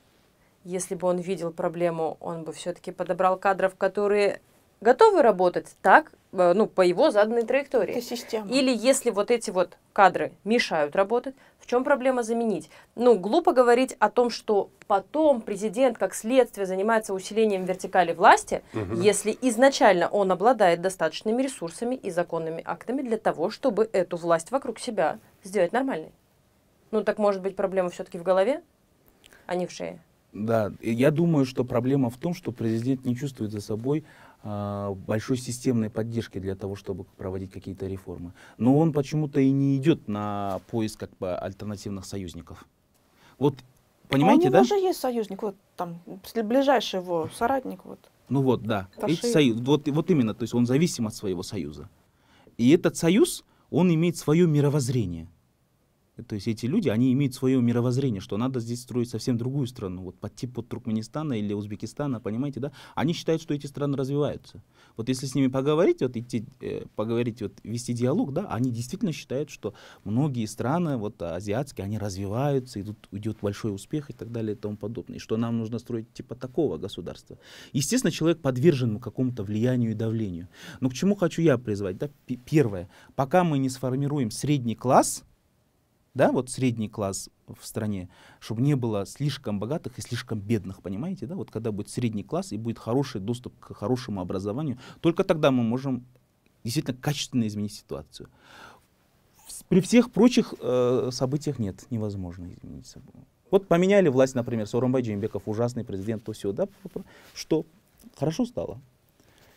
если бы он видел проблему, он бы все-таки подобрал кадров, которые готовы работать так, Э, ну, по его заданной траектории. Это система. Или если вот эти вот кадры мешают работать, в чем проблема заменить? Ну, глупо говорить о том, что потом президент как следствие занимается усилением вертикали власти, угу. если изначально он обладает достаточными ресурсами и законными актами для того, чтобы эту власть вокруг себя сделать нормальной. Ну, так может быть проблема все-таки в голове, а не в шее? Да, я думаю, что проблема в том, что президент не чувствует за собой а, большой системной поддержки для того, чтобы проводить какие-то реформы. Но он почему-то и не идет на поиск как бы, альтернативных союзников. Вот, понимаете, а у него да? же есть союзник, вот там, ближайший его соратник. Вот. Ну вот, да. Эти союз, вот, вот именно, то есть он зависим от своего союза. И этот союз, он имеет свое мировоззрение. То есть эти люди, они имеют свое мировоззрение, что надо здесь строить совсем другую страну, вот под тип вот Туркменистана или Узбекистана, понимаете, да? Они считают, что эти страны развиваются. Вот если с ними поговорить, вот идти, э, поговорить, вот вести диалог, да, они действительно считают, что многие страны, вот азиатские, они развиваются, идут, идет большой успех и так далее и тому подобное. И что нам нужно строить типа такого государства. Естественно, человек подвержен какому-то влиянию и давлению. Но к чему хочу я призвать, да? Первое, пока мы не сформируем средний класс, да, вот средний класс в стране, чтобы не было слишком богатых и слишком бедных, понимаете, да, вот когда будет средний класс и будет хороший доступ к хорошему образованию, только тогда мы можем действительно качественно изменить ситуацию. При всех прочих э, событиях нет, невозможно изменить события. Вот поменяли власть, например, Сооронбай Джеймбеков, ужасный президент, то все, да, что хорошо стало.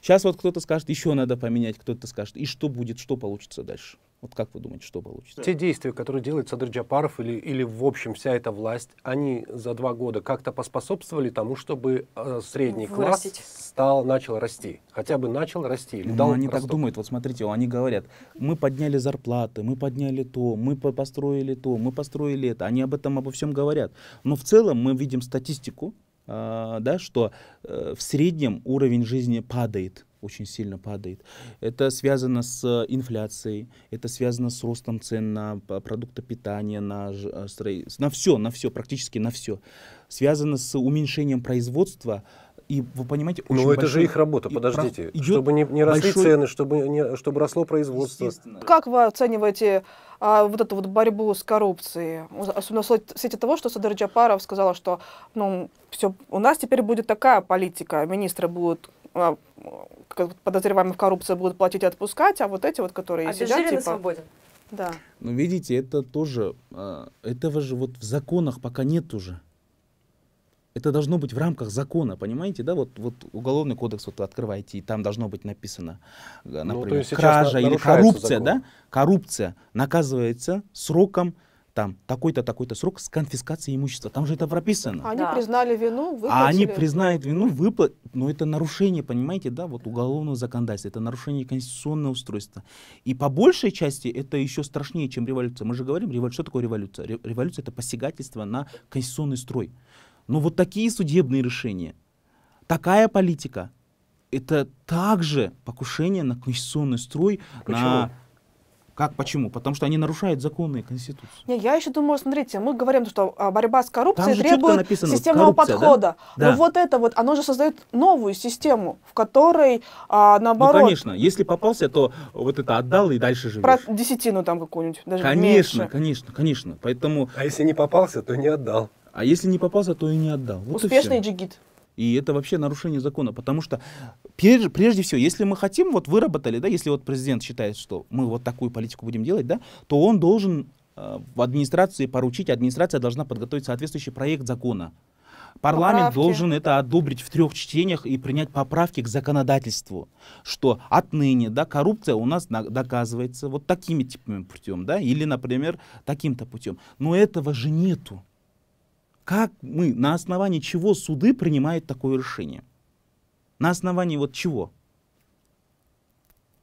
Сейчас вот кто-то скажет, еще надо поменять, кто-то скажет, и что будет, что получится дальше. Вот как вы думаете, что получится? Те действия, которые делает Садыр Джапаров или, или в общем вся эта власть, они за два года как-то поспособствовали тому, чтобы э, средний Вырастить. класс стал, начал расти? Хотя бы начал расти? Или Но ну, дал они так думают, вот смотрите, они говорят, мы подняли зарплаты, мы подняли то, мы построили то, мы построили это. Они об этом, обо всем говорят. Но в целом мы видим статистику, э, да, что э, в среднем уровень жизни падает очень сильно падает. Это связано с э, инфляцией, это связано с ростом цен на э, продукты питания, на, э, на все, на все, практически на все. Связано с уменьшением производства, и вы понимаете, очень Но это же их работа, подождите. Идет чтобы не, не росли большой... цены, чтобы, не, чтобы росло производство. Как вы оцениваете а, вот эту вот борьбу с коррупцией? Особенно в свете того, что Садар Джапаров сказала, что ну, все, у нас теперь будет такая политика, министры будут а, подозреваемые в коррупции будут платить и отпускать, а вот эти вот, которые а сидят, типа... свободен. Да. Ну, видите, это тоже, а, этого же вот в законах пока нет уже это должно быть в рамках закона, понимаете, да, вот, вот уголовный кодекс вот открываете, и там должно быть написано, э, ну, например, ну, кража или коррупция, закон. да, коррупция наказывается сроком там такой-то, такой-то срок с конфискацией имущества. Там же это прописано. А они да. признали вину, а выплатили. А они признают вину, выплат... Но это нарушение, понимаете, да, вот уголовного законодательства, это нарушение конституционного устройства. И по большей части это еще страшнее, чем революция. Мы же говорим, что такое революция? Революция — это посягательство на конституционный строй. Но вот такие судебные решения, такая политика, это также покушение на конституционный строй, Почему? на как, почему? Потому что они нарушают законы и Конституцию. Не, я еще думаю, смотрите, мы говорим, что а, борьба с коррупцией требует написано, системного подхода. Да? Но да. вот это вот, оно же создает новую систему, в которой, а, наоборот... Ну, конечно, если попался, то вот это отдал и дальше живешь. Про десятину там какую-нибудь, даже Конечно, меньше. конечно, конечно. Поэтому... А если не попался, то не отдал. А если не попался, то и не отдал. Вот Успешный и джигит. И это вообще нарушение закона, потому что прежде, прежде всего, если мы хотим, вот выработали, да, если вот президент считает, что мы вот такую политику будем делать, да, то он должен э, в администрации поручить, администрация должна подготовить соответствующий проект закона. Парламент поправки. должен это одобрить в трех чтениях и принять поправки к законодательству, что отныне да, коррупция у нас доказывается вот такими типами путем, да, или, например, таким-то путем. Но этого же нету. Как мы, на основании чего суды принимают такое решение? На основании вот чего?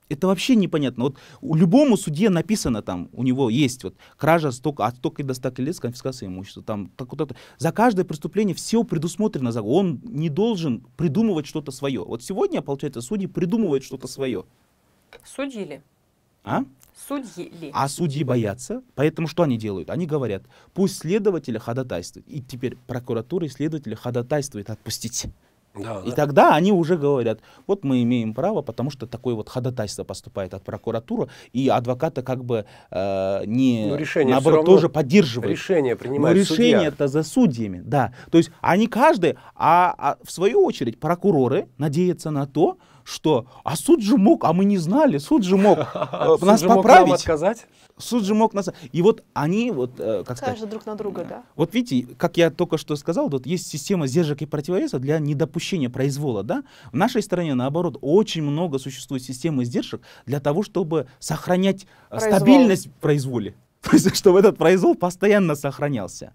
Это вообще непонятно. Вот у любому суде написано там, у него есть вот кража столько, от столько до столько лет с конфискацией имущества. Там, так, вот, это за каждое преступление все предусмотрено. Он не должен придумывать что-то свое. Вот сегодня, получается, судьи придумывают что-то свое. Судили. А? Судьи ли? А судьи боятся, поэтому что они делают? Они говорят, пусть следователи ходатайствуют. И теперь прокуратура и следователи ходатайствуют отпустить. Да, и да. тогда они уже говорят, вот мы имеем право, потому что такое вот ходатайство поступает от прокуратуры, и адвоката как бы э, не, Но ну, решение наоборот, тоже поддерживает. Решение принимает Но решение это за судьями, да. То есть они каждый, а, а в свою очередь прокуроры надеются на то, что «а суд же мог, а мы не знали, суд же мог э, нас поправить». Суд же мог нас... И вот они вот... Э, как сказать, друг на друга, да. Вот видите, как я только что сказал, вот есть система сдержек и противовеса для недопущения произвола, да? В нашей стране, наоборот, очень много существует системы сдержек для того, чтобы сохранять э, стабильность в произволе. То есть, чтобы этот произвол постоянно сохранялся.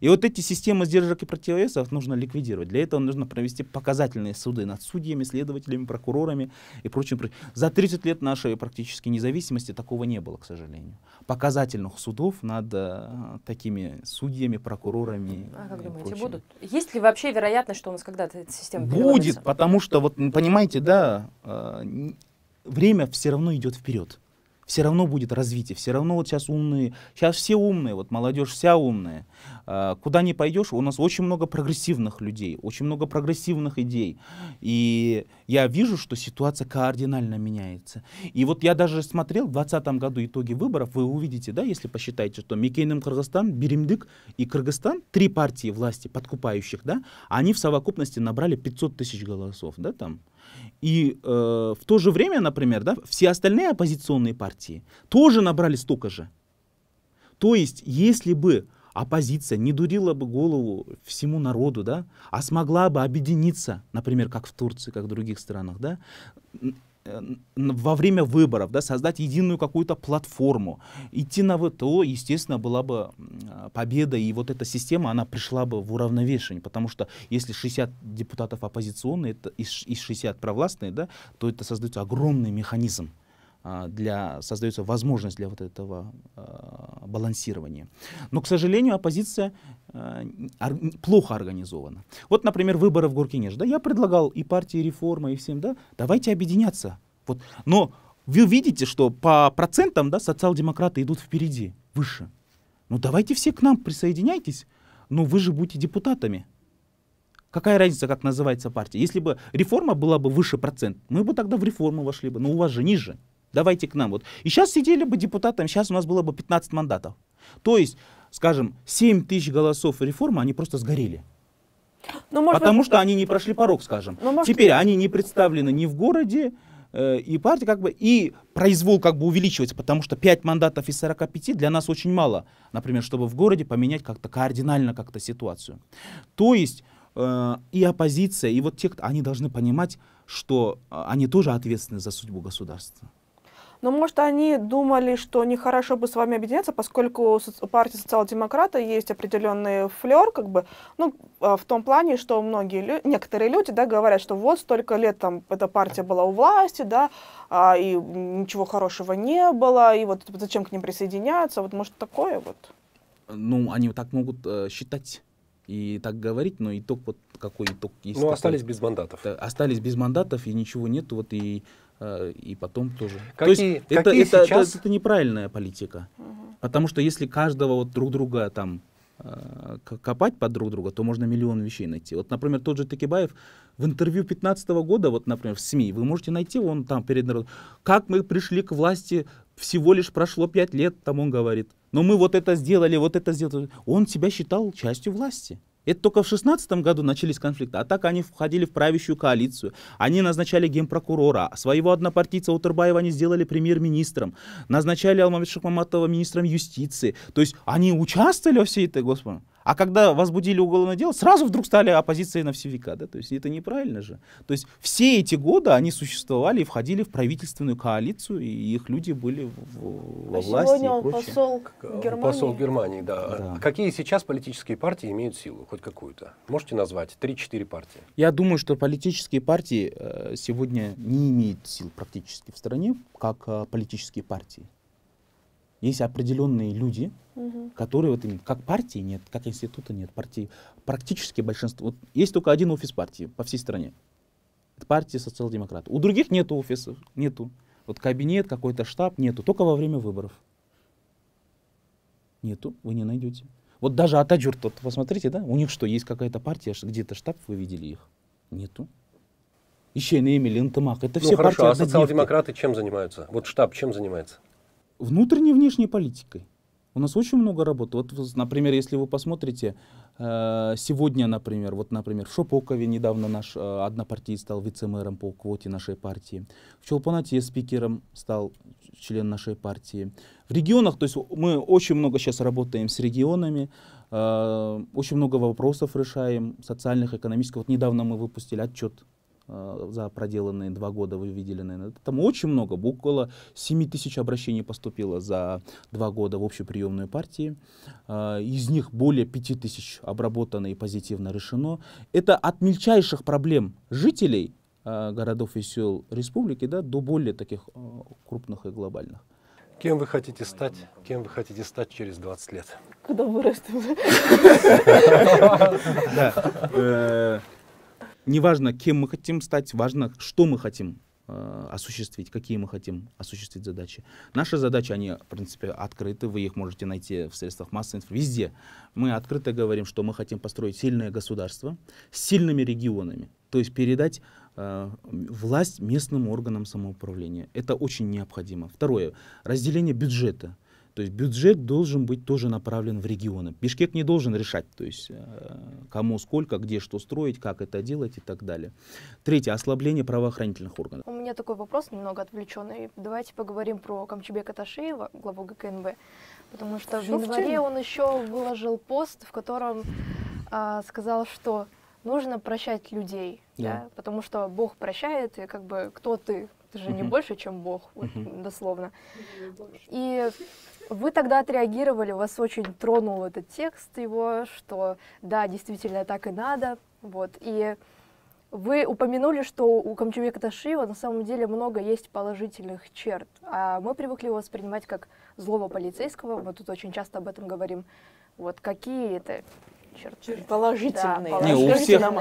И вот эти системы сдержек и противовесов нужно ликвидировать. Для этого нужно провести показательные суды над судьями, следователями, прокурорами и прочим. За 30 лет нашей практически независимости такого не было, к сожалению. Показательных судов над а, такими судьями, прокурорами. А как думаете, прочим. будут? Есть ли вообще вероятность, что у нас когда-то эта система Будет, потому что, вот понимаете, да, э, время все равно идет вперед все равно будет развитие, все равно вот сейчас умные, сейчас все умные, вот молодежь вся умная. А, куда не пойдешь, у нас очень много прогрессивных людей, очень много прогрессивных идей. И я вижу, что ситуация кардинально меняется. И вот я даже смотрел в 2020 году итоги выборов, вы увидите, да, если посчитаете, что Микейным Кыргызстан, Беремдык и Кыргызстан, три партии власти подкупающих, да, они в совокупности набрали 500 тысяч голосов, да, там. И э, в то же время, например, да, все остальные оппозиционные партии тоже набрали столько же. То есть, если бы оппозиция не дурила бы голову всему народу, да, а смогла бы объединиться, например, как в Турции, как в других странах, да, во время выборов, да, создать единую какую-то платформу, идти на ВТО, естественно, была бы победа, и вот эта система, она пришла бы в уравновешение, потому что если 60 депутатов оппозиционные это, из 60 провластные, да, то это создается огромный механизм, а, для, создается возможность для вот этого а, балансирования. Но, к сожалению, оппозиция а, плохо организована. Вот, например, выборы в Гуркинеж. Да, я предлагал и партии реформы, и всем, да, давайте объединяться. Вот. Но вы видите, что по процентам да, социал-демократы идут впереди, выше. Ну давайте все к нам присоединяйтесь, но вы же будете депутатами. Какая разница, как называется партия? Если бы реформа была бы выше процент, мы бы тогда в реформу вошли бы, но у вас же ниже давайте к нам. Вот. И сейчас сидели бы депутатами, сейчас у нас было бы 15 мандатов. То есть, скажем, 7 тысяч голосов реформы, они просто сгорели. Ну, может Потому что они не прошли порог, скажем. Ну, может... Теперь они не представлены ни в городе, э, и партия как бы, и произвол как бы увеличивается, потому что 5 мандатов из 45 для нас очень мало, например, чтобы в городе поменять как-то кардинально как-то ситуацию. То есть э, и оппозиция, и вот те, кто, они должны понимать, что э, они тоже ответственны за судьбу государства. Но, может, они думали, что нехорошо бы с вами объединяться, поскольку у партии социал-демократа есть определенный флер, как бы, ну, а, в том плане, что многие, некоторые люди, да, говорят, что вот столько лет там эта партия была у власти, да, а, и ничего хорошего не было, и вот зачем к ним присоединяться, вот, может, такое вот? Ну, они так могут э, считать и так говорить, но итог вот какой итог есть. Ну, такой. остались без мандатов. Остались без мандатов, и ничего нету, вот и Э, и потом тоже. Какие, То есть какие это, сейчас... это, это неправильная политика. Угу. Потому что если каждого вот друг друга там э, копать под друг друга, то можно миллион вещей найти. Вот, например, тот же Текибаев в интервью 2015 года, вот, например, в СМИ, вы можете найти, он там перед народом, как мы пришли к власти, всего лишь прошло пять лет, там он говорит, но мы вот это сделали, вот это сделали. Он себя считал частью власти. Это только в 2016 году начались конфликты. А так они входили в правящую коалицию. Они назначали генпрокурора. Своего однопартийца Утурбаева они сделали премьер-министром. Назначали Алмамед Шахмаматова министром юстиции. То есть они участвовали во всей этой, господи. А когда возбудили уголовное дело, сразу вдруг стали оппозицией на все века. Да? То есть это неправильно же. То есть все эти годы они существовали и входили в правительственную коалицию, и их люди были в, во а власти. Сегодня он посол э, Германии. Посол Германии, да. А да. какие сейчас политические партии имеют силу, хоть какую-то? Можете назвать 3-4 партии? Я думаю, что политические партии э, сегодня не имеют сил практически в стране, как э, политические партии есть определенные люди, угу. которые вот именно как партии нет, как института нет, партии практически большинство. Вот есть только один офис партии по всей стране. Это партия социал-демократ. У других нет офисов, нету. Вот кабинет, какой-то штаб нету, только во время выборов. Нету, вы не найдете. Вот даже Атаджур, тот, посмотрите, да, у них что, есть какая-то партия, где-то штаб, вы видели их? Нету. Еще Эмили, Интамак, это ну, все хорошо, партии а социал-демократы чем занимаются? Вот штаб чем занимается? внутренней и внешней политикой. У нас очень много работы. Вот, например, если вы посмотрите, э, сегодня, например, вот, например, в Шопокове недавно наш э, однопартий стал вице-мэром по квоте нашей партии. В Челпанате спикером стал член нашей партии. В регионах, то есть мы очень много сейчас работаем с регионами, э, очень много вопросов решаем, социальных, экономических. Вот недавно мы выпустили отчет Э, за проделанные два года вы видели, наверное, там очень много, около 7 тысяч обращений поступило за два года в общеприемную партии. Э, из них более 5 тысяч обработано и позитивно решено. Это от мельчайших проблем жителей э, городов и сел республики да, до более таких крупных и глобальных. Кем вы хотите стать? Кем вы хотите стать через 20 лет? Когда вырастем. неважно, кем мы хотим стать, важно, что мы хотим э, осуществить, какие мы хотим осуществить задачи. Наши задачи, они, в принципе, открыты, вы их можете найти в средствах массовой информации, везде. Мы открыто говорим, что мы хотим построить сильное государство с сильными регионами, то есть передать э, власть местным органам самоуправления. Это очень необходимо. Второе, разделение бюджета – то есть бюджет должен быть тоже направлен в регионы. Бишкек не должен решать, то есть э, кому сколько, где что строить, как это делать и так далее. Третье, ослабление правоохранительных органов. У меня такой вопрос немного отвлеченный. Давайте поговорим про Камчебека Ташеева, главу ГКНБ, потому что Шо в январе он еще выложил пост, в котором а, сказал, что нужно прощать людей, yeah. да, потому что Бог прощает, и как бы кто ты, ты же не больше, чем Бог, вот, дословно. И вы тогда отреагировали, вас очень тронул этот текст его, что да, действительно так и надо, вот, и вы упомянули, что у Камчевека Ташиева на самом деле много есть положительных черт, а мы привыкли его воспринимать как злого полицейского, мы тут очень часто об этом говорим. Вот какие это черты. Положительные. Да, Не, у всех, нам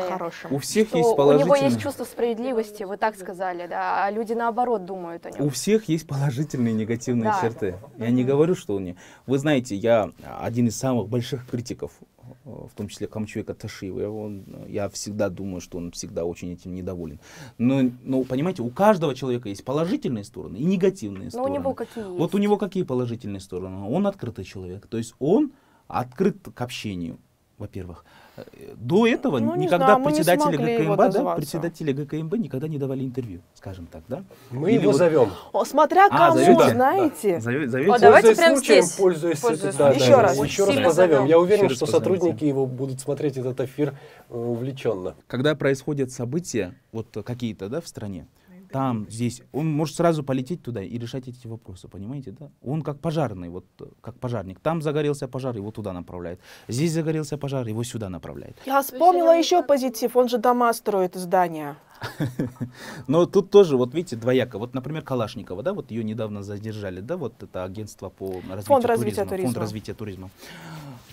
У всех есть положительные. У него есть чувство справедливости, вы так сказали, да, а люди наоборот думают о нем. У всех есть положительные и негативные да. черты. Я не говорю, что у них. Вы знаете, я один из самых больших критиков э, в том числе Камчуэка Ташиева. Он, я всегда думаю, что он всегда очень этим недоволен. Но, но понимаете, у каждого человека есть положительные стороны и негативные но стороны. у него какие Вот есть? у него какие положительные стороны? Он открытый человек, то есть он открыт к общению во-первых. Э, до этого ну, никогда знаю, председатели ГКМБ, да, председатели ГКМБ никогда не давали интервью, скажем так, да? Мы Или его вот... зовем. О, смотря а, кому, а, зовете? знаете. Да. Зовете, зовете. О, давайте прямо здесь. Пользуясь, пользуясь. Да, еще да, раз. Еще раз позовем. Я уверен, что сотрудники его будут смотреть этот эфир э, увлеченно. Когда происходят события, вот какие-то, да, в стране, там, здесь. Он может сразу полететь туда и решать эти вопросы, понимаете, да? Он как пожарный, вот как пожарник. Там загорелся пожар, его туда направляет. Здесь загорелся пожар, его сюда направляет. Я вспомнила ну, еще позитив. Он же дома строит здания. Но тут тоже, вот видите, двояко. Вот, например, Калашникова, да, вот ее недавно задержали, да, вот это агентство по развитию туризма. Фонд развития туризма.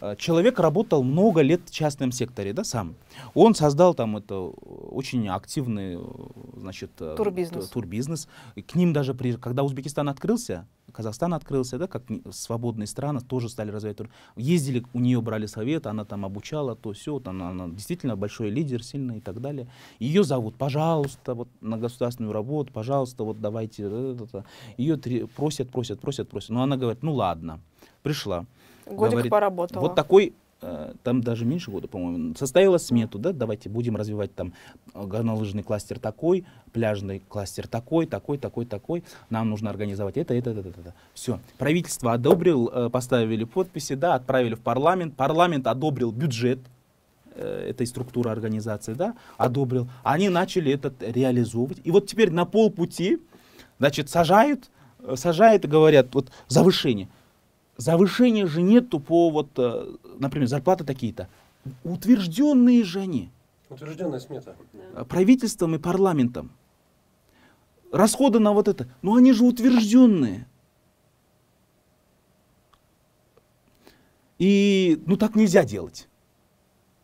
Э, человек работал много лет в частном секторе, да, сам. Он создал там это э, очень активный, э, значит, турбизнес. турбизнес. к ним даже, при, когда Узбекистан открылся, Казахстан открылся, да, как свободные страны, тоже стали развивать турбизнес. Ездили, у нее брали совет, она там обучала, то все, вот она действительно большой лидер, сильный и так далее. Ее зовут, пожалуйста, вот на государственную работу, пожалуйста, вот давайте. Ее просят, просят, просят, просят. Но она говорит, ну ладно, пришла. Годик говорит, поработала. Вот такой э, там даже меньше года, по-моему, составила смету, да, давайте будем развивать там э, горнолыжный кластер такой, пляжный кластер такой, такой, такой, такой, нам нужно организовать это, это, это, это, это. Все. Правительство одобрил, э, поставили подписи, да, отправили в парламент, парламент одобрил бюджет этой структуры организации, да, одобрил. Они начали это реализовывать. И вот теперь на полпути, значит, сажают, сажают и говорят, вот завышение – Завышения же нету по, вот, э, например, зарплаты такие-то. Утвержденные же они. Утвержденная смета. Э, правительством и парламентом. Расходы на вот это. Но ну, они же утвержденные. И ну так нельзя делать.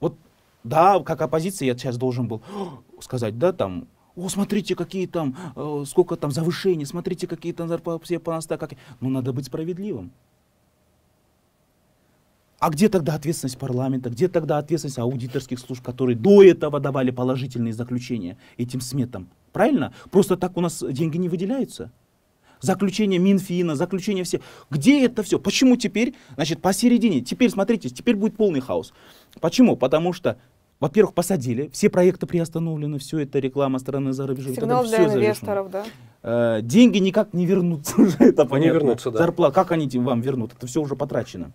Вот да, как оппозиция я сейчас должен был сказать, да, там, о, смотрите, какие там, э, сколько там завышений, смотрите, какие там зарплаты все по как... Ну, надо быть справедливым. А где тогда ответственность парламента? Где тогда ответственность аудиторских служб, которые до этого давали положительные заключения этим сметам? Правильно? Просто так у нас деньги не выделяются. Заключение Минфина, заключение все. Где это все? Почему теперь? Значит, посередине. Теперь, смотрите, теперь будет полный хаос. Почему? Потому что во-первых, посадили, все проекты приостановлены, все это реклама стороны за рубежом. Сигнал для инвесторов, да? Э, деньги никак не вернутся уже, это понятно. Не вернутся, да. Зарплата, как они вам вернут? Это все уже потрачено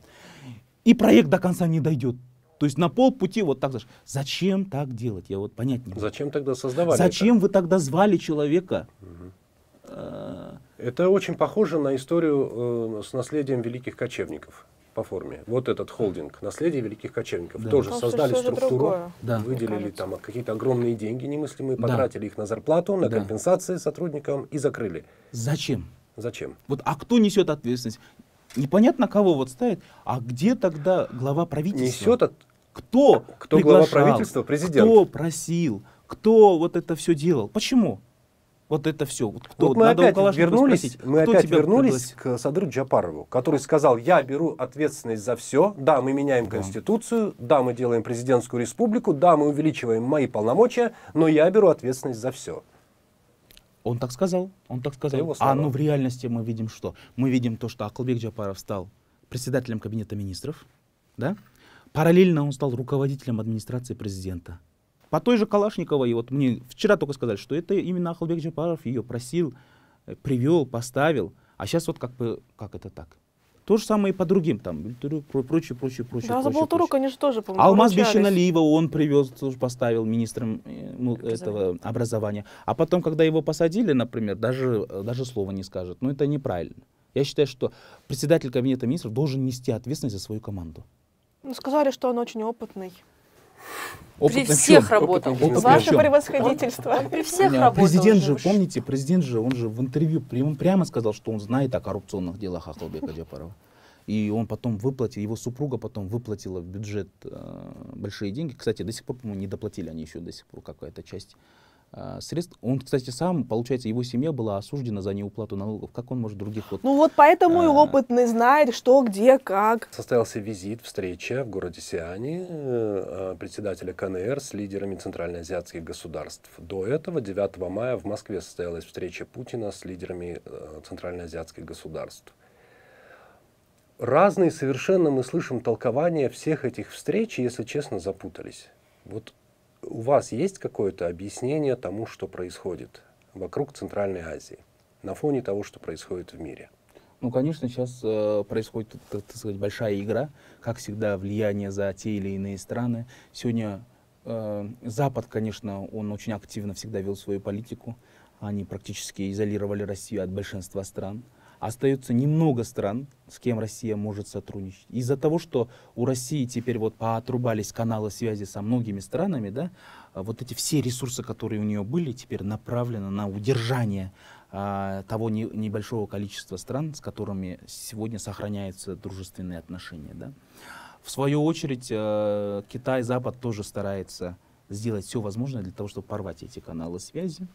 и проект до конца не дойдет. То есть на полпути вот так же. Зачем так делать? Я вот понять не могу. Зачем тогда создавали? Зачем это? вы тогда звали человека? Угу. Это очень похоже на историю э, с наследием великих кочевников по форме. Вот этот холдинг «Наследие великих кочевников» да. тоже Потому создали структуру, да. выделили там какие-то огромные деньги немыслимые, потратили да. их на зарплату, на да. компенсации сотрудникам и закрыли. Зачем? Зачем? Вот, а кто несет ответственность? непонятно кого вот ставит, а где тогда глава правительства? Несет от... Кто? Кто глава правительства? Президент. Кто просил? Кто вот это все делал? Почему? Вот это все. Вот кто? Вот мы Надо опять вернулись, спросить, мы кто опять вернулись к Садру Джапарову, который сказал, я беру ответственность за все. Да, мы меняем да. Конституцию, да, мы делаем президентскую республику, да, мы увеличиваем мои полномочия, но я беру ответственность за все. Он так сказал, он так сказал. А ну в реальности мы видим что? Мы видим то, что Акылбек Джапаров стал председателем кабинета министров, да? Параллельно он стал руководителем администрации президента. По той же Калашниковой, и вот мне вчера только сказали, что это именно Ахалбек Джапаров ее просил, э, привел, поставил. А сейчас вот как бы, как это так? То же самое и по другим, там, прочее, прочее, прочее. Да, прочее, Болтуру, конечно, тоже, по-моему, Алмаз Бещеналиева он привез, тоже поставил министром ну, этого образования. А потом, когда его посадили, например, даже, даже слова не скажет. Ну, это неправильно. Я считаю, что председатель кабинета министров должен нести ответственность за свою команду. Ну, сказали, что он очень опытный при всех чем? работал. Опытным Ваше чем? превосходительство. Он, при всех Нет, работал. Президент же, помните, президент же, он же в интервью прямо, прямо сказал, что он знает о коррупционных делах Ахлбека Джапарова. И он потом выплатил, его супруга потом выплатила в бюджет э, большие деньги. Кстати, до сих пор, по-моему, не доплатили они еще до сих пор какая-то часть а, средств. Он, кстати, сам, получается, его семья была осуждена за неуплату налогов. Как он может других вот... Ну вот поэтому а... и опытный знает, что, где, как. Состоялся визит, встреча в городе Сиане э, а, председателя КНР с лидерами центральноазиатских государств. До этого, 9 мая, в Москве состоялась встреча Путина с лидерами э, центральноазиатских государств. Разные совершенно мы слышим толкования всех этих встреч, и, если честно, запутались. Вот у вас есть какое-то объяснение тому, что происходит вокруг Центральной Азии на фоне того, что происходит в мире? Ну, конечно, сейчас э, происходит, так, сказать, большая игра, как всегда, влияние за те или иные страны. Сегодня э, Запад, конечно, он очень активно всегда вел свою политику. Они практически изолировали Россию от большинства стран остается немного стран, с кем Россия может сотрудничать. Из-за того, что у России теперь вот поотрубались каналы связи со многими странами, да, а, вот эти все ресурсы, которые у нее были, теперь направлены на удержание а, того не, небольшого количества стран, с которыми сегодня сохраняются дружественные отношения. Да. В свою очередь, э, Китай, Запад тоже старается сделать все возможное для того, чтобы порвать эти каналы связи.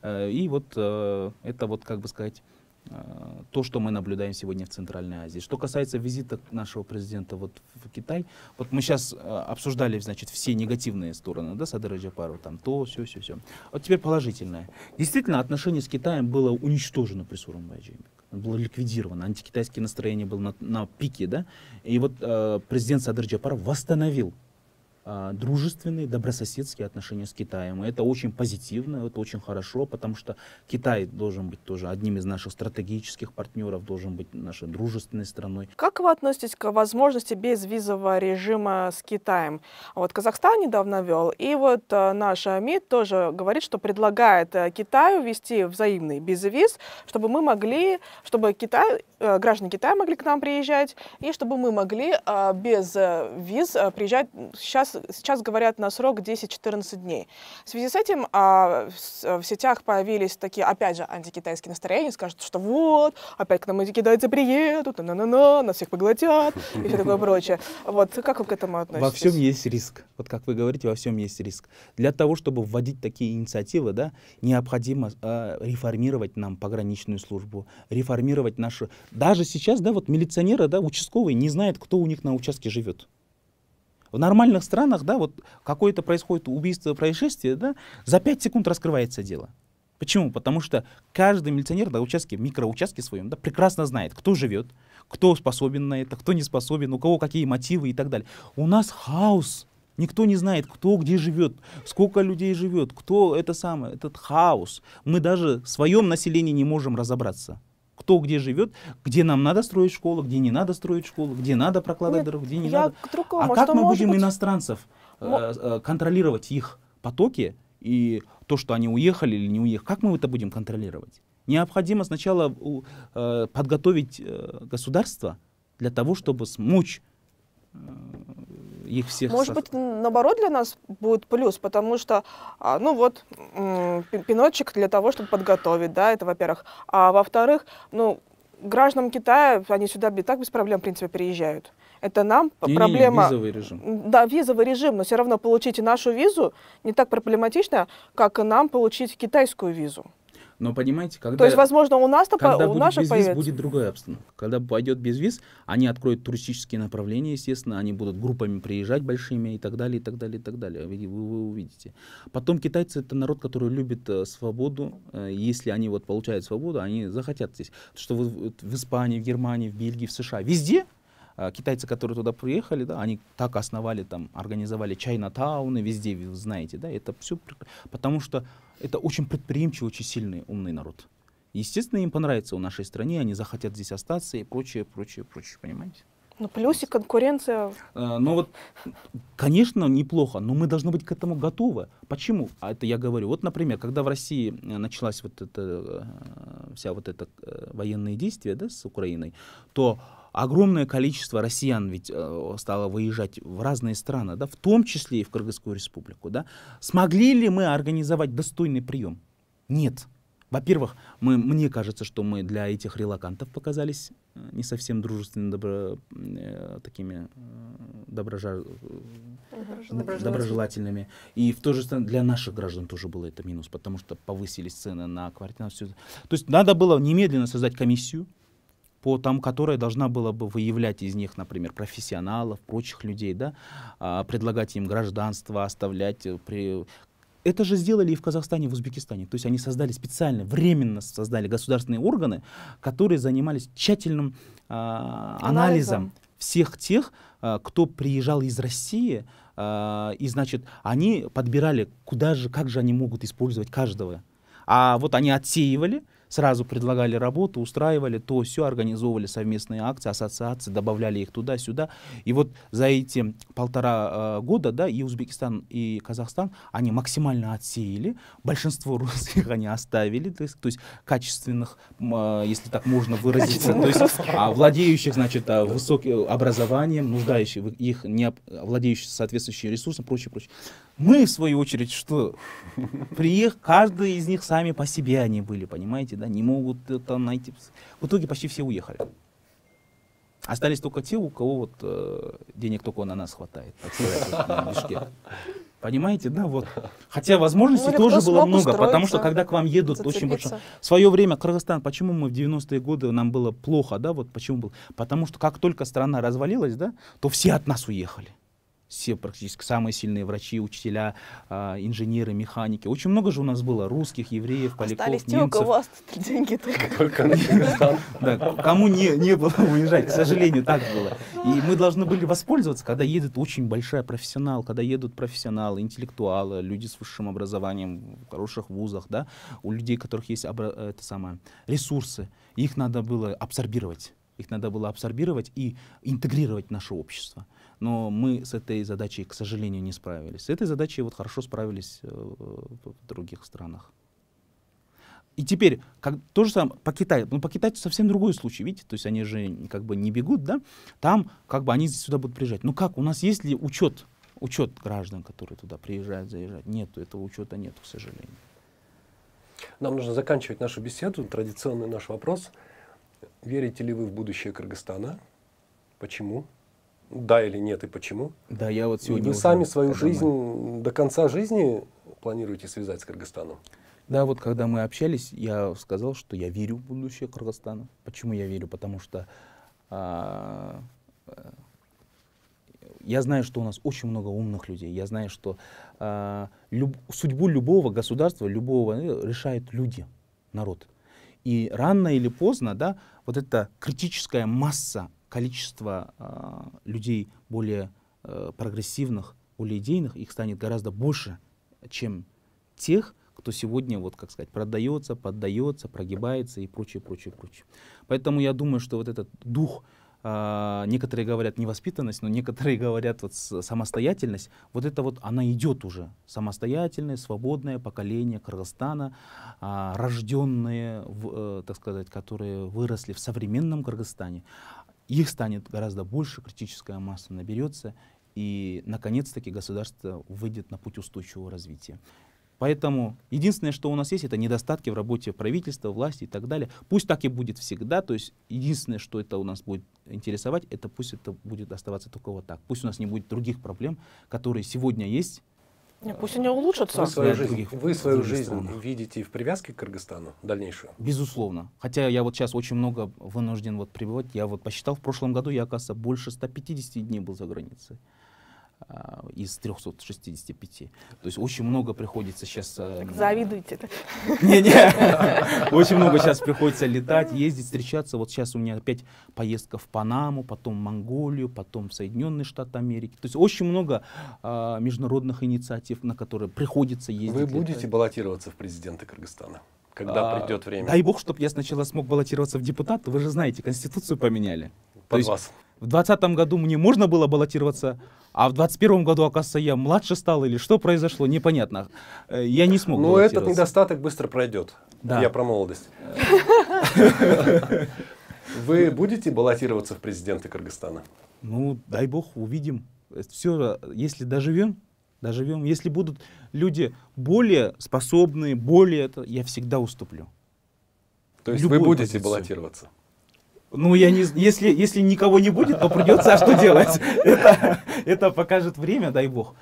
Э, и вот э, это вот, как бы сказать, Э, то, что мы наблюдаем сегодня в Центральной Азии. Что касается визита нашего президента вот в Китай, вот мы сейчас э, обсуждали, значит, все негативные стороны, да, Садыра Джапару, там то, все, все, все. Вот теперь положительное. Действительно, отношение с Китаем было уничтожено при Сурумбайджиме. Было ликвидировано, антикитайские настроения были на, на пике, да, и вот э, президент Садыр Джапаров восстановил а, дружественные, добрососедские отношения с Китаем. И это очень позитивно, это очень хорошо, потому что Китай должен быть тоже одним из наших стратегических партнеров, должен быть нашей дружественной страной. Как вы относитесь к возможности безвизового режима с Китаем? Вот Казахстан недавно вел, и вот э, наш МИД тоже говорит, что предлагает э, Китаю ввести взаимный безвиз, чтобы мы могли, чтобы Китай Э, граждане Китая могли к нам приезжать, и чтобы мы могли э, без э, виз приезжать, сейчас, сейчас говорят на срок 10-14 дней. В связи с этим а, в сетях появились такие, опять же, антикитайские настроения, скажут, что вот, опять к нам эти китайцы приедут, на-на-на, нас всех поглотят и все такое прочее. Вот, как вы к этому относитесь? Во всем есть риск. Вот как вы говорите, во всем есть риск. Для того, чтобы вводить такие инициативы, да, необходимо э, реформировать нам пограничную службу, реформировать нашу даже сейчас, да, вот милиционеры, да, участковые не знают, кто у них на участке живет. В нормальных странах, да, вот какое-то происходит убийство, происшествие, да, за 5 секунд раскрывается дело. Почему? Потому что каждый милиционер на участке, микроучастке своем, да, прекрасно знает, кто живет, кто способен на это, кто не способен, у кого какие мотивы и так далее. У нас хаос. Никто не знает, кто где живет, сколько людей живет, кто это самое, этот хаос. Мы даже в своем населении не можем разобраться кто где живет, где нам надо строить школу, где не надо строить школу, где надо прокладывать Нет, дорогу, где не надо. Другому, а, а как мы будем быть... иностранцев э, э, контролировать их потоки и то, что они уехали или не уехали? Как мы это будем контролировать? Необходимо сначала э, подготовить э, государство для того, чтобы смочь э, их всех... Может со... быть, наоборот, для нас будет плюс, потому что, а, ну вот, пиночек для того, чтобы подготовить, да, это во-первых. А во-вторых, ну, гражданам Китая, они сюда так без проблем, в принципе, приезжают. Это нам не, проблема... Не, не, визовый режим. Да, визовый режим, но все равно получить нашу визу не так проблематично, как и нам получить китайскую визу. Но понимаете, когда... То есть, возможно, у нас-то когда по, у наших без виз, будет другая обстановка. Когда пойдет без виз, они откроют туристические направления, естественно, они будут группами приезжать большими и так далее, и так далее, и так далее. Вы, вы, вы увидите. Потом китайцы — это народ, который любит э, свободу. Э, если они вот получают свободу, они захотят здесь. Что вы, вот, в Испании, в Германии, в Бельгии, в США, везде а, китайцы, которые туда приехали, да, они так основали там, организовали Чайна-тауны везде, вы знаете, да, это все, потому что это очень предприимчивый, очень сильный, умный народ. Естественно, им понравится у нашей стране, они захотят здесь остаться и прочее, прочее, прочее, понимаете? Ну, плюс и конкуренция. А, ну вот, конечно, неплохо, но мы должны быть к этому готовы. Почему? А это я говорю. Вот, например, когда в России э, началась вот эта э, вся вот эта э, военные действия да, с Украиной, то огромное количество россиян ведь э, стало выезжать в разные страны, да, в том числе и в Кыргызскую республику. Да. Смогли ли мы организовать достойный прием? Нет. Во-первых, мы, мне кажется, что мы для этих релакантов показались э, не совсем дружественными, добро, э, такими э, доброжа, э, доброжелательными. доброжелательными. И в то же время для наших граждан тоже было это минус, потому что повысились цены на квартиры. То есть надо было немедленно создать комиссию, по там, которая должна была бы выявлять из них, например, профессионалов, прочих людей, да, а, предлагать им гражданство, оставлять э, при это же сделали и в Казахстане, и в Узбекистане. То есть они создали специально, временно создали государственные органы, которые занимались тщательным э, анализом. анализом всех тех, а, кто приезжал из России, и, значит, они подбирали, куда же, как же они могут использовать каждого. А вот они отсеивали, сразу предлагали работу, устраивали то, все, организовывали совместные акции, ассоциации, добавляли их туда-сюда. И вот за эти полтора э, года, да, и Узбекистан, и Казахстан, они максимально отсеяли, большинство русских они оставили, то есть, то есть качественных, э, если так можно выразиться, то есть а, владеющих, значит, э, высоким образованием, нуждающих их, не, владеющих соответствующим ресурсом, прочее, прочее. Мы, в свою очередь, что? Приех... Каждый из них сами по себе они были, понимаете, да? Не могут это найти. В итоге почти все уехали. Остались только те, у кого вот э, денег только на нас хватает. На Понимаете, да, вот. Хотя возможностей ну, тоже было много, потому что когда к вам едут очень большое... В свое время Кыргызстан, почему мы в 90-е годы нам было плохо, да, вот почему было? Потому что как только страна развалилась, да, то все от нас уехали все практически самые сильные врачи, учителя, а, инженеры, механики. Очень много же у нас было русских, евреев, поляков, Остались немцев. те, у кого деньги только. Кому не было уезжать, к сожалению, так было. И мы должны были воспользоваться, когда едет очень большая профессионал, когда едут профессионалы, интеллектуалы, люди с высшим образованием в хороших вузах, да, у людей, у которых есть э, это самое, ресурсы, их надо было абсорбировать. Их надо было абсорбировать и интегрировать в наше общество но мы с этой задачей, к сожалению, не справились. С этой задачей вот хорошо справились э, в других странах. И теперь, как, то же самое по Китаю. Ну, по Китаю совсем другой случай, видите? То есть они же как бы не бегут, да? Там как бы они сюда будут приезжать. Ну как, у нас есть ли учет, учет граждан, которые туда приезжают, заезжают? Нет, этого учета нет, к сожалению. Нам нужно заканчивать нашу беседу. Традиционный наш вопрос. Верите ли вы в будущее Кыргызстана? Почему? Да или нет и почему? Да, я вот сегодня. вы сами свою жизнь до конца жизни планируете связать с Кыргызстаном? Да, вот когда мы общались, я сказал, что я верю в будущее Кыргызстана. Почему я верю? Потому что а, э, я знаю, что у нас очень много умных людей. Я знаю, что а, люб, судьбу любого государства, любого э, решают люди, народ. И рано или поздно, да, вот эта критическая масса количество э, людей более э, прогрессивных, более идейных, их станет гораздо больше, чем тех, кто сегодня, вот как сказать, продается, поддается, прогибается и прочее, прочее, прочее. Поэтому я думаю, что вот этот дух, э, некоторые говорят невоспитанность, но некоторые говорят вот самостоятельность, вот это вот она идет уже. Самостоятельное, свободное поколение Кыргызстана, э, а, рожденные, в, э, так сказать, которые выросли в современном Кыргызстане, их станет гораздо больше, критическая масса наберется, и, наконец-таки, государство выйдет на путь устойчивого развития. Поэтому единственное, что у нас есть, это недостатки в работе правительства, власти и так далее. Пусть так и будет всегда. То есть единственное, что это у нас будет интересовать, это пусть это будет оставаться только вот так. Пусть у нас не будет других проблем, которые сегодня есть, Пусть они улучшатся. Вы свою жизнь, вы свою жизнь видите в привязке к Кыргызстану дальнейшую? Безусловно. Хотя я вот сейчас очень много вынужден вот пребывать. Я вот посчитал, в прошлом году я, оказывается, больше 150 дней был за границей. Э, из 365. То есть очень много приходится сейчас... Э, так завидуйте. Не-не, очень много сейчас приходится летать, ездить, встречаться. Вот сейчас у меня опять поездка в Панаму, потом в Монголию, потом в Соединенные Штаты Америки. То есть очень много э, международных инициатив, на которые приходится ездить. Вы будете летать. баллотироваться в президенты Кыргызстана? Когда а, придет время. Дай бог, чтобы я сначала смог баллотироваться в депутат. Вы же знаете, Конституцию поменяли. Под То вас. Есть, в 2020 году мне можно было баллотироваться, а в 2021 году, оказывается, я младше стал или что произошло, непонятно. Э, я не смог Но ну, этот недостаток быстро пройдет. Да. Я про молодость. Вы будете баллотироваться в президенты Кыргызстана? Ну, дай бог, увидим. Все, если доживем, доживем. Если будут люди более способные, более это, я всегда уступлю. То есть Любую вы будете позицию. баллотироваться? Ну, я не... Если, если никого не будет, то придется, а что делать? Это, это покажет время, дай бог.